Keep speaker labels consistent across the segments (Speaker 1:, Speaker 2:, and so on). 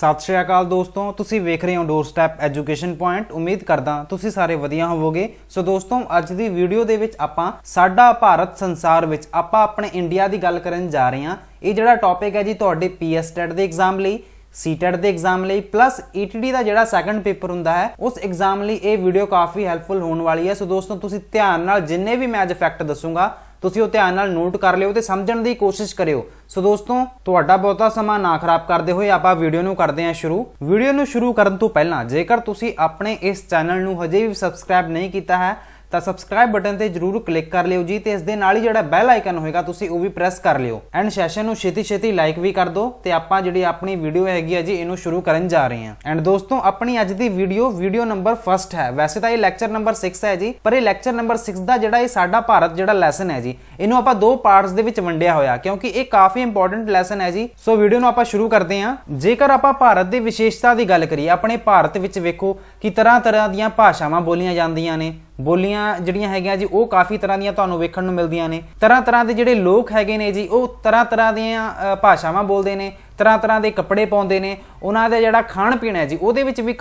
Speaker 1: ਸਤਿ ਸ਼੍ਰੀ ਅਕਾਲ ਦੋਸਤੋ ਤੁਸੀਂ ਵੇਖ ਰਹੇ ਹੋ ਡੋਰ ਸਟੈਪ ਐਜੂਕੇਸ਼ਨ ਪੁਆਇੰਟ ਉਮੀਦ ਕਰਦਾ ਤੁਸੀਂ ਸਾਰੇ ਵਧੀਆ ਹੋਵੋਗੇ ਸੋ ਦੋਸਤੋ ਅੱਜ ਦੀ ਵੀਡੀਓ ਦੇ ਵਿੱਚ ਆਪਾਂ ਸਾਡਾ ਭਾਰਤ ਸੰਸਾਰ ਵਿੱਚ ਆਪਾਂ ਆਪਣੇ ਇੰਡੀਆ ਦੀ ਗੱਲ ਕਰਨ ਜਾ ਰਹੇ ਹਾਂ ਇਹ ਜਿਹੜਾ ਟੌਪਿਕ ਹੈ ਜੀ ਤੁਹਾਡੇ ਪੀਐਸ ਟੈਟ e ਦੇ ਐਗਜ਼ਾਮ ਲਈ ਸੀਟੈਟ e ਦੇ ਐਗਜ਼ਾਮ ਲਈ ਪਲੱਸ ਈਟੀਡੀ e ਦਾ ਜਿਹੜਾ ਸੈਕੰਡ ਪੇਪਰ ਹੁੰਦਾ ਹੈ ਉਸ ਐਗਜ਼ਾਮ ਲਈ ਇਹ ਵੀਡੀਓ ਕਾਫੀ ਹੈਲਪਫੁਲ ਹੋਣ ਵਾਲੀ ਹੈ ਸੋ ਦੋਸਤੋ ਤੁਸੀਂ ਧਿਆਨ ਨਾਲ ਜਿੰਨੇ ਵੀ ਮੈਂ ਅੱਜ ਫੈਕਟ ਦੱਸੂਗਾ ਤੁਸੀਂ ਉਹ ਧਿਆਨ ਨਾਲ ਨੋਟ ਕਰ ਲਿਓ ਤੇ ਸਮਝਣ ਦੀ ਕੋਸ਼ਿਸ਼ ਕਰਿਓ ਸੋ ਦੋਸਤੋ ਤੁਹਾਡਾ ਬਹੁਤਾ ਸਮਾਂ ਨਾ ਖਰਾਬ ਕਰਦੇ ਹੋਏ ਆਪਾਂ ਵੀਡੀਓ ਨੂੰ ਕਰਦੇ ਹਾਂ ਸ਼ੁਰੂ ਵੀਡੀਓ ਨੂੰ ਸ਼ੁਰੂ ਕਰਨ ਤੋਂ ਪਹਿਲਾਂ ਜੇਕਰ ਤੁਸੀਂ ਆਪਣੇ ਇਸ ਚੈਨਲ ਨੂੰ ਹਜੇ ਵੀ ਸਬਸਕ੍ਰਾਈਬ ਨਹੀਂ ਕੀਤਾ ਹੈ ਤਾਂ ਸਬਸਕ੍ਰਾਈਬ ਬਟਨ ਤੇ ਜਰੂਰ ਕਲਿੱਕ ਕਰ ਲਿਓ ਜੀ ਤੇ ਇਸ ਦੇ ਨਾਲ ਹੀ ਜਿਹੜਾ ਬੈਲ ਆਈਕਨ ਹੋਏਗਾ ਤੁਸੀਂ ਉਹ ਵੀ ਪ੍ਰੈਸ ਕਰ ਲਿਓ ਐਂਡ ਸੈਸ਼ਨ ਨੂੰ ਛੇਤੀ ਛੇਤੀ ਲਾਈਕ ਵੀ ਕਰ ਦਿਓ ਤੇ ਆਪਾਂ ਜਿਹੜੀ ਆਪਣੀ ਵੀਡੀਓ ਹੈਗੀ ਆ ਜੀ ਇਹਨੂੰ ਸ਼ੁਰੂ ਕਰਨ ਜਾ ਰਹੇ ਹਾਂ ਐਂਡ ਦੋਸਤੋ ਆਪਣੀ ਅੱਜ ਦੀ ਵੀਡੀਓ ਵੀਡੀਓ ਨੰਬਰ 1 ਹੈ ਵੈਸੇ ਤਾਂ ਇਹ ਲੈਕਚਰ ਨੰਬਰ 6 ਹੈ ਜੀ ਪਰ ਇਹ ਲੈਕਚਰ ਨੰਬਰ 6 ਦਾ ਜਿਹੜਾ ਇਹ ਸਾਡਾ ਭਾਰਤ ਜਿਹੜਾ ਲੈਸਨ ਹੈ ਜੀ ਇਹਨੂੰ ਆਪਾਂ ਦੋ ਪਾਰਟਸ ਦੇ ਵਿੱਚ ਵੰਡਿਆ ਹੋਇਆ ਕਿਉਂਕਿ ਇਹ ਕਾਫੀ ਇੰਪੋਰਟੈਂਟ ਲੈਸਨ ਹੈ ਜੀ ਸੋ ਵੀਡੀਓ ਨੂੰ ਆਪਾਂ ਸ਼ੁਰੂ ਕਰਦੇ ਹਾਂ ਜੇਕਰ ਆਪਾਂ ਭਾਰਤ ਦੀ ਵਿਸ਼ੇਸ਼ਤਾ ਦੀ ਗੱਲ ਕਰੀਏ ਆਪਣੇ ਭਾਰਤ ਵਿੱਚ ਵੇਖੋ ਕਿ ਤਰ੍ਹਾਂ ਤਰ੍ਹਾਂ ਦੀਆਂ ਭਾਸ਼ਾਵਾਂ ਬੋਲੀਆਂ ਜਾਂਦੀਆਂ ਨੇ ਬੋਲੀਆਂ ਜਿਹੜੀਆਂ ਹੈਗੀਆਂ ਜੀ ਉਹ ਕਾਫੀ ਤਰ੍ਹਾਂ ਦੀਆਂ ਤੁਹਾਨੂੰ ਵੇਖਣ ਨੂੰ ਮਿਲਦੀਆਂ ਨੇ ਤਰ੍ਹਾਂ ਤਰ੍ਹਾਂ ਦੇ ਜਿਹੜੇ ਲੋਕ ਹੈਗੇ ਨੇ ਜੀ ਉਹ ਤਰ੍ਹਾਂ ਤਰ੍ਹਾਂ ਦੀਆਂ ਭਾਸ਼ਾਵਾਂ ਬੋਲਦੇ ਨੇ ਤਰ੍ਹਾਂ ਤਰ੍ਹਾਂ ਦੇ ਕੱਪੜੇ ਪਾਉਂਦੇ ਨੇ ਉਹਨਾਂ ਦਾ ਜਿਹੜਾ ਖਾਣ ਪੀਣ ਹੈ ਜੀ ਉਹਦੇ ਵਿੱਚ ਵੀ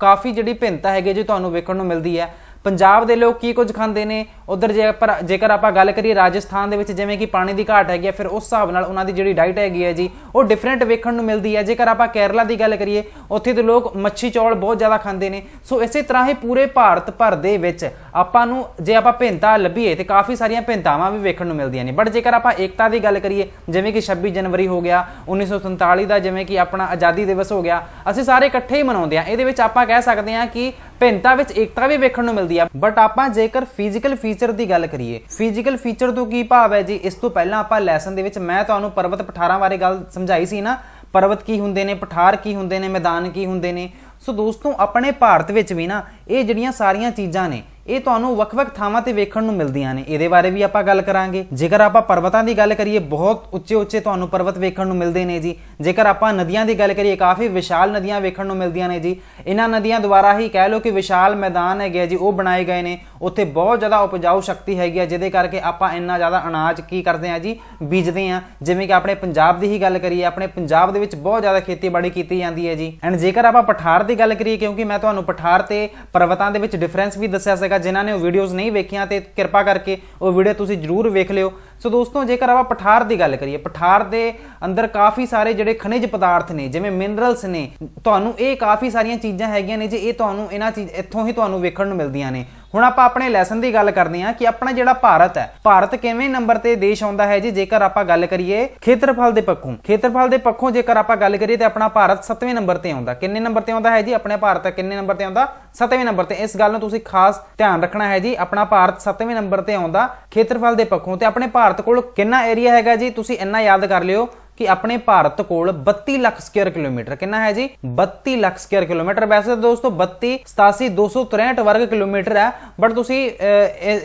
Speaker 1: ਕਾਫੀ ਜਿਹੜੀ ਭਿੰਨਤਾ ਹੈਗੀ ਜੀ ਤੁਹਾਨੂੰ ਵੇਖਣ ਨੂੰ ਮਿਲਦੀ ਹੈ ਪੰਜਾਬ ਦੇ ਲੋਕ ਕੀ ਕੁਝ ਖਾਂਦੇ ਨੇ ਉਧਰ ਜੇ ਪਰ ਜੇਕਰ ਆਪਾਂ ਗੱਲ ਕਰੀਏ ਰਾਜਸਥਾਨ ਦੇ ਵਿੱਚ ਜਿਵੇਂ ਕਿ ਪਾਣੀ ਦੀ ਘਾਟ ਹੈਗੀ ਹੈ ਫਿਰ ਉਸ ਹਿਸਾਬ ਨਾਲ ਉਹਨਾਂ ਦੀ ਜਿਹੜੀ ਡਾਈਟ ਹੈਗੀ ਹੈ ਜੀ ਉਹ ਡਿਫਰੈਂਟ ਵੇਖਣ ਨੂੰ ਮਿਲਦੀ ਹੈ ਜੇਕਰ ਆਪਾਂ ਕੇਰਲਾ ਦੀ ਗੱਲ ਕਰੀਏ ਉੱਥੇ ਦੇ ਲੋਕ ਮੱਛੀ ਚੌਲ ਬਹੁਤ ਜ਼ਿਆਦਾ ਖਾਂਦੇ ਨੇ ਸੋ ਇਸੇ ਤਰ੍ਹਾਂ ਹੀ ਪੂਰੇ ਭਾਰਤ ਭਰ ਦੇ ਵਿੱਚ ਆਪਾਂ ਨੂੰ ਜੇ ਆਪਾਂ ਭਿੰਤਾ ਲੱਭੀਏ ਤੇ ਕਾਫੀ ਸਾਰੀਆਂ ਭਿੰਤਾਵਾਂ ਵੀ ਵੇਖਣ ਨੂੰ ਮਿਲਦੀਆਂ ਨੇ ਬਟ ਜੇਕਰ ਆਪਾਂ ਏਕਤਾ ਦੀ ਗੱਲ ਕਰੀਏ ਜਿਵੇਂ ਕਿ 26 ਜਨਵਰੀ ਹੋ ਗਿਆ 1947 ਦਾ ਜਿਵੇਂ ਕਿ ਆਪਣਾ ਆਜ਼ਾਦੀ ਦਿਵਸ ਹੋ ਗਿਆ ਅਸੀਂ ਸਾਰੇ ਇਕੱਠੇ ਹੀ ਮਨਾਉਂਦੇ ਆ ਇਹਦੇ ਵਿੱਚ ਆਪਾਂ ਕਹਿ ਸਕਦੇ ਆ ਕਿ ਭਿੰਨਤਾ ਵਿੱਚ ਏਕਤਾ ਵੀ ਵੇਖਣ ਨੂੰ ਮਿਲਦੀ ਆ ਬਟ ਆਪਾਂ ਜੇਕਰ ਫਿਜ਼ੀਕਲ ਫੀਚਰ ਦੀ ਗੱਲ ਕਰੀਏ ਫਿਜ਼ੀਕਲ ਫੀਚਰ ਤੋਂ ਕੀ ਭਾਵ ਹੈ ਜੀ ਇਸ ਤੋਂ ਪਹਿਲਾਂ ਆਪਾਂ ਲੈਸਨ ਦੇ ਵਿੱਚ ਮੈਂ ਤੁਹਾਨੂੰ ਪਰਬਤ ਪਠਾਰਾਂ ਬਾਰੇ ਗੱਲ ਸਮਝਾਈ ਸੀ ਨਾ ਪਰਬਤ ਕੀ ਹੁੰਦੇ ਨੇ ਪਠਾਰ ਕੀ ਹੁੰਦੇ ਨੇ ਮੈਦਾਨ ਕੀ ਹੁੰਦੇ ਨੇ ਸੋ ਦੋਸਤੋ ਆਪਣੇ ਭਾਰਤ ਵਿੱਚ ਵੀ ਨਾ ਇਹ ਜਿਹੜੀਆਂ ਸਾਰੀਆਂ ਚੀਜ਼ਾਂ ਨੇ ਇਹ ਤੁਹਾਨੂੰ ਵੱਖ-ਵੱਖ ਥਾਵਾਂ ਤੇ ਵੇਖਣ ਨੂੰ ਮਿਲਦੀਆਂ ਨੇ ਇਹਦੇ ਬਾਰੇ ਵੀ ਆਪਾਂ ਗੱਲ ਕਰਾਂਗੇ ਜੇਕਰ ਆਪਾਂ ਪਰਬਤਾਂ ਦੀ ਗੱਲ ਕਰੀਏ ਬਹੁਤ ਉੱਚੇ-ਉੱਚੇ ਤੁਹਾਨੂੰ ਪਰਬਤ ਵੇਖਣ ਨੂੰ ਮਿਲਦੇ ਨੇ ਜੀ ਜੇਕਰ ਆਪਾਂ ਨਦੀਆਂ ਦੀ ਗੱਲ ਕਰੀਏ ਕਾਫੀ ਵਿਸ਼ਾਲ ਨਦੀਆਂ ਵੇਖਣ ਨੂੰ ਮਿਲਦੀਆਂ ਨੇ ਜੀ ਇਹਨਾਂ ਨਦੀਆਂ ਦੁਆਰਾ ਹੀ ਕਹਿ ਲਓ ਕਿ ਵਿਸ਼ਾਲ ਮੈਦਾਨ ਹੈਗੇ ਜੀ ਉਹ ਬਣਾਏ ਗਏ ਨੇ ਉੱਥੇ ਬਹੁਤ ਜ਼ਿਆਦਾ ਉਪਜਾਊ ਸ਼ਕਤੀ ਹੈਗੀ ਆ ਜਿਹਦੇ ਕਰਕੇ ਆਪਾਂ ਇੰਨਾ ਜ਼ਿਆਦਾ ਅਨਾਜ ਕੀ ਕਰਦੇ ਆ ਜੀ ਬੀਜਦੇ ਆ ਜਿਵੇਂ ਕਿ ਆਪਣੇ ਪੰਜਾਬ ਦੀ ਹੀ ਗੱਲ ਕਰੀਏ ਆਪਣੇ ਪੰਜਾਬ ਦੇ ਵਿੱਚ ਬਹੁਤ ਜ਼ਿਆਦਾ ਖੇਤੀਬਾੜੀ ਕੀਤੀ ਜਾਂਦੀ ਹੈ ਜੀ ਐਂਡ ਜੇਕਰ ਆਪਾਂ ਪਠਾਰ ਦੀ ਗੱਲ ਕਰੀਏ ਕਿਉਂਕਿ ਮੈਂ ਤੁਹਾਨੂੰ ਪਠਾਰ ਤੇ ਪਰਬਤਾਂ ਦੇ ਵਿੱਚ ਡਿਫਰੈਂਸ ਵੀ ਦੱਸਿਆ ਸੀਗਾ ਜਿਨ੍ਹਾਂ ਨੇ ਉਹ ਵੀਡੀਓਜ਼ ਨਹੀਂ ਵੇਖੀਆਂ ਤੇ ਕਿਰਪਾ ਕਰਕੇ ਉਹ ਵੀਡੀਓ ਤੁਸੀਂ ਜਰੂਰ ਵੇਖ ਲਿਓ ਸੋ ਦੋਸਤੋ ਜੇਕਰ ਆਪਾਂ ਪਠਾਰ ਦੀ ਗੱਲ ਕਰੀਏ ਪਠਾਰ ਦੇ ਅੰਦਰ ਕਾਫੀ ਸਾਰੇ ਜਿਹੜੇ ਖਣਿਜ ਪਦਾਰਥ ਨੇ ਜਿਵੇਂ ਮਿਨਰਲਸ ਨੇ ਤੁਹਾਨੂੰ ਇਹ ਕਾਫੀ ਸਾਰੀਆਂ ਚੀਜ਼ਾਂ ਹੈਗੀਆਂ ਨੇ ਜੇ ਇਹ ਤੁਹਾਨੂੰ ਇਹਨਾਂ ਚੀਜ਼ ਇੱਥੋਂ ਹੀ ਤੁਹਾਨੂੰ ਵੇਖਣ ਨੂੰ ਮਿਲਦੀਆਂ ਨੇ ਹੁਣ ਆਪਾਂ ਆਪਣੇ ਲੈਸਨ ਦੀ ਗੱਲ ਕਰਦੇ ਹਾਂ ਕਿ ਆਪਣਾ ਜਿਹੜਾ ਭਾਰਤ ਹੈ ਭਾਰਤ ਕਿਵੇਂ ਨੰਬਰ ਤੇ ਦੇਸ਼ ਆਉਂਦਾ ਹੈ ਜੀ ਜੇਕਰ ਆਪਾਂ ਗੱਲ ਕਰੀਏ ਖੇਤਰਫਲ ਦੇ ਪੱਖੋਂ ਖੇਤਰਫਲ ਦੇ ਪੱਖੋਂ ਜੇਕਰ ਆਪਾਂ ਗੱਲ ਕਰੀਏ ਤੇ ਆਪਣਾ ਭਾਰਤ 7ਵੇਂ ਨੰਬਰ ਤੇ ਆਉਂਦਾ ਕਿੰਨੇ ਨੰਬਰ ਤੇ ਆਉਂਦਾ ਹੈ ਜੀ ਆਪਣੇ ਭਾਰਤ ਕਿੰਨੇ ਨੰਬਰ ਤੇ ਆਉਂਦਾ 7ਵੇਂ ਨੰਬਰ ਤੇ ਇਸ ਗੱਲ ਨੂੰ ਤੁਸੀਂ ਖਾਸ ਧਿਆਨ ਰੱਖਣਾ ਹੈ ਜੀ ਆਪਣਾ ਭਾਰਤ 7ਵੇਂ ਨੰਬਰ ਤੇ ਆਉਂਦਾ ਖੇਤਰਫਲ ਦੇ ਪੱਖੋਂ ਤੇ ਆਪਣੇ ਭਾਰਤ ਕੋਲ ਕਿੰਨਾ ਏਰੀਆ ਹੈਗਾ ਜੀ ਤੁਸੀਂ ਇੰਨਾ ਯਾਦ ਕਰ ਲਿਓ ਕਿ ਆਪਣੇ ਭਾਰਤ ਕੋਲ 32 ਲੱਖ ਸਕੁਅਰ ਕਿਲੋਮੀਟਰ ਕਿੰਨਾ ਹੈ ਜੀ 32 ਲੱਖ ਸਕੁਅਰ ਕਿਲੋਮੀਟਰ ਵੈਸੇ ਦੋਸਤੋ 32 87 263 ਵਰਗ ਕਿਲੋਮੀਟਰ ਹੈ ਬਟ ਤੁਸੀਂ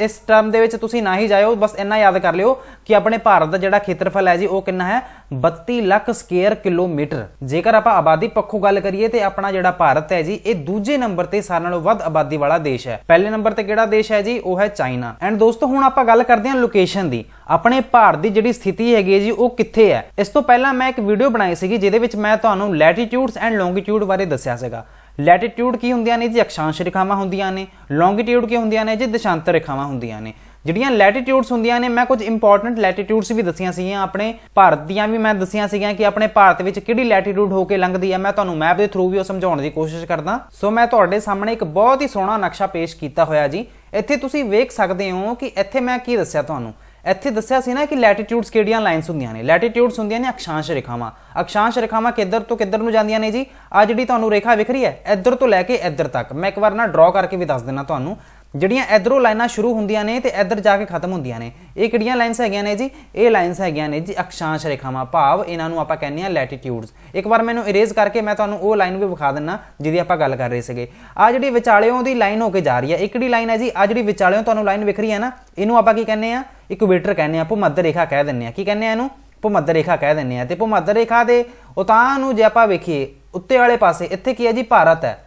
Speaker 1: ਇਸ ਟਰਮ ਦੇ ਵਿੱਚ ਤੁਸੀਂ ਨਾ ਹੀ ਜਾਇਓ ਬਸ ਇੰਨਾ ਯਾਦ ਕਰ ਲਿਓ ਕਿ ਆਪਣੇ ਭਾਰਤ ਦਾ ਜਿਹੜਾ ਖੇਤਰਫਲ ਹੈ ਜੀ ਉਹ ਕਿੰਨਾ ਹੈ 32 ਲੱਖ ਸਕੁਅਰ ਕਿਲੋਮੀਟਰ ਜੇਕਰ ਆਪਾਂ ਆਬਾਦੀ ਪੱਖੋਂ ਗੱਲ ਕਰੀਏ ਤੇ ਆਪਣਾ ਜਿਹੜਾ ਭਾਰਤ ਹੈ ਜੀ ਇਹ ਦੂਜੇ ਨੰਬਰ ਤੇ ਸਾਰਿਆਂ ਨਾਲੋਂ ਵੱਧ ਆਬਾਦੀ ਵਾਲਾ ਦੇਸ਼ ਹੈ ਪਹਿਲੇ ਨੰਬਰ ਤੇ ਕਿਹੜਾ ਦੇਸ਼ ਹੈ ਜੀ ਉਹ ਹੈ ਚਾਈਨਾ ਐਂਡ ਦੋਸਤੋ ਹੁਣ ਆਪਾਂ ਗੱਲ ਕਰਦੇ ਹਾਂ ਲੋਕੇਸ਼ਨ ਦੀ ਆਪਣੇ ਭਾਰਤ ਦੀ ਜਿਹੜੀ ਸਥਿਤੀ ਹੈਗੀ ਜੀ ਉਹ ਕਿੱਥੇ ਹੈ ਇਸ ਤੋਂ ਪਹਿਲਾਂ ਮੈਂ ਇੱਕ ਵੀਡੀਓ ਬਣਾਈ ਸੀਗੀ ਜਿਹਦੇ ਵਿੱਚ ਮੈਂ ਤੁਹਾਨੂੰ ਲੈਟੀਟਿਊਡਸ ਐਂਡ ਲੌਂਗੀਟਿਊਡ ਬਾਰੇ ਦੱਸਿਆ ਸੀਗਾ ਲੈਟੀਟਿਊਡ ਕੀ ਹੁੰਦੀਆਂ ਨੇ ਜੀ ਅਕਸ਼ਾਂਸ਼ ਰੇਖਾਵਾਂ ਹੁੰਦੀਆਂ ਨੇ ਲੌਂਗੀਟਿਊਡ ਕੀ ਹੁੰਦੀਆਂ ਨੇ ਜੀ ਦਿਸ਼ਾਂਤਰ ਰੇਖਾਵਾਂ ਹੁੰਦੀਆਂ ਨੇ ਜਿਹੜੀਆਂ ਲੈਟੀਟਿਊਡਸ ਹੁੰਦੀਆਂ ਨੇ ਮੈਂ ਕੁਝ ਇੰਪੋਰਟੈਂਟ ਲੈਟੀਟਿਊਡਸ ਵੀ ਦੱਸੀਆਂ ਸੀਗੀਆਂ ਆਪਣੇ ਭਾਰਤ ਦੀਆਂ ਵੀ ਮੈਂ ਦੱਸੀਆਂ ਸੀਗੀਆਂ ਕਿ ਆਪਣੇ ਭਾਰਤ ਵਿੱਚ ਕਿਹੜੀ ਲੈਟੀਟਿਊਡ ਹੋ ਕੇ ਲੰਘਦੀ ਹੈ ਮੈਂ ਤੁਹਾਨੂੰ ਮੈਪ ਦੇ ਥਰੂ ਵੀ ਉਹ ਸਮਝਾਉਣ ਦੀ ਕੋਸ਼ਿਸ਼ ਕਰਦਾ ਸੋ ਮੈਂ ਤੁਹਾਡੇ ਸਾਹਮਣੇ ਇੱਕ ਬਹੁਤ ਹੀ ਸੋਹਣਾ ਨਕਸ਼ਾ ਪੇਸ਼ ਕੀਤਾ ਹੋਇਆ ਜੀ ਇੱਥੇ ਤੁਸੀਂ ਵੇਖ ਸਕਦੇ ਹੋ ਕਿ ਇੱਥੇ ਮੈਂ ਕੀ ਦੱਸਿਆ ਤੁਹਾਨੂੰ ਇੱਥੇ ਦੱਸਿਆ ਸੀ ਨਾ ਕਿ ਲੈਟੀਟਿਊਡਸ ਕਿਹੜੀਆਂ ਲਾਈਨਸ ਹੁੰਦੀਆਂ ਨੇ ਲੈਟੀਟਿਊਡਸ ਹੁੰਦੀਆਂ ਨੇ ਅਕਸ਼ਾਂਸ਼ ਰੇਖਾਵਾਂ ਅਕਸ਼ਾਂਸ਼ ਰੇਖਾਵਾਂ ਕਿੱਧਰ ਤੋਂ ਕਿੱਧਰ ਨੂੰ ਜਾਂਦੀਆਂ ਨੇ ਜੀ ਆ ਜਿਹੜੀ ਤੁਹਾਨੂੰ ਰੇਖਾ ਵਿਖ ਰਹੀ ਹੈ ਇੱਧਰ ਤੋਂ ਲੈ ਕੇ ਇੱਧਰ ਤੱਕ ਮੈਂ ਇੱਕ ਵਾਰ ਨਾ ਡਰਾ ਕਰਕੇ ਵੀ ਦੱਸ ਦਿੰਨਾ ਤੁਹਾਨੂੰ ਜਿਹੜੀਆਂ ਇਧਰੋਂ ਲਾਈਨਾਂ ਸ਼ੁਰੂ ਹੁੰਦੀਆਂ ਨੇ ਤੇ ਇਧਰ ਜਾ ਕੇ ਖਤਮ ਹੁੰਦੀਆਂ ਨੇ ਇਹ ਕਿਹੜੀਆਂ ਲਾਈਨਸ ਹੈਗੀਆਂ ਨੇ ਜੀ ਇਹ ਲਾਈਨਸ ਹੈਗੀਆਂ ਨੇ ਜੀ ਅਕਸ਼ਾਂਸ਼ ਰੇਖਾਵਾਂ ਭਾਵ ਇਹਨਾਂ ਨੂੰ ਆਪਾਂ ਕਹਿੰਦੇ ਆ ਲੈਟੀਟਿਊਡਸ ਇੱਕ ਵਾਰ ਮੈਨੂੰ ਇਰੇਜ਼ ਕਰਕੇ ਮੈਂ ਤੁਹਾਨੂੰ ਉਹ ਲਾਈਨ ਵੀ ਵਿਖਾ ਦਿੰਨਾ ਜਿਹਦੀ ਆਪਾਂ ਗੱਲ ਕਰ ਰਹੇ ਸੀਗੇ ਆ ਜਿਹੜੀ ਵਿਚਾਲਿਓਂ ਦੀ ਲਾਈਨ ਹੋ ਕੇ ਜਾ ਰਹੀ ਹੈ ਇੱਕੜੀ ਲਾਈਨ ਹੈ ਜੀ ਆ ਜਿਹੜੀ ਵਿਚਾਲਿਓਂ ਤੁਹਾਨੂੰ ਲਾਈਨ ਵਿਖ ਰਹੀ ਹੈ ਨਾ ਇਹਨੂੰ ਆਪਾਂ ਕੀ ਕਹਿੰਦੇ ਆ ਇਕੁਏਟਰ ਕਹਿੰਦੇ ਆ ਭੂਮੱਧ ਰੇਖਾ ਕਹਿ ਦਿੰਨੇ ਆ ਕੀ ਕਹਿੰਦੇ ਆ ਇਹਨੂੰ ਭੂਮੱਧ ਰੇਖਾ ਕਹਿ ਦਿੰਨੇ ਆ ਤੇ ਭੂਮੱਧ ਰੇਖਾ ਦੇ ਉਤਾਂ ਨੂੰ ਜੇ ਆਪਾਂ ਵੇਖੀਏ ਉੱਤੇ ਵਾਲੇ ਪਾਸੇ ਇੱਥੇ ਕੀ ਹੈ ਜੀ ਭਾਰਤ ਹੈ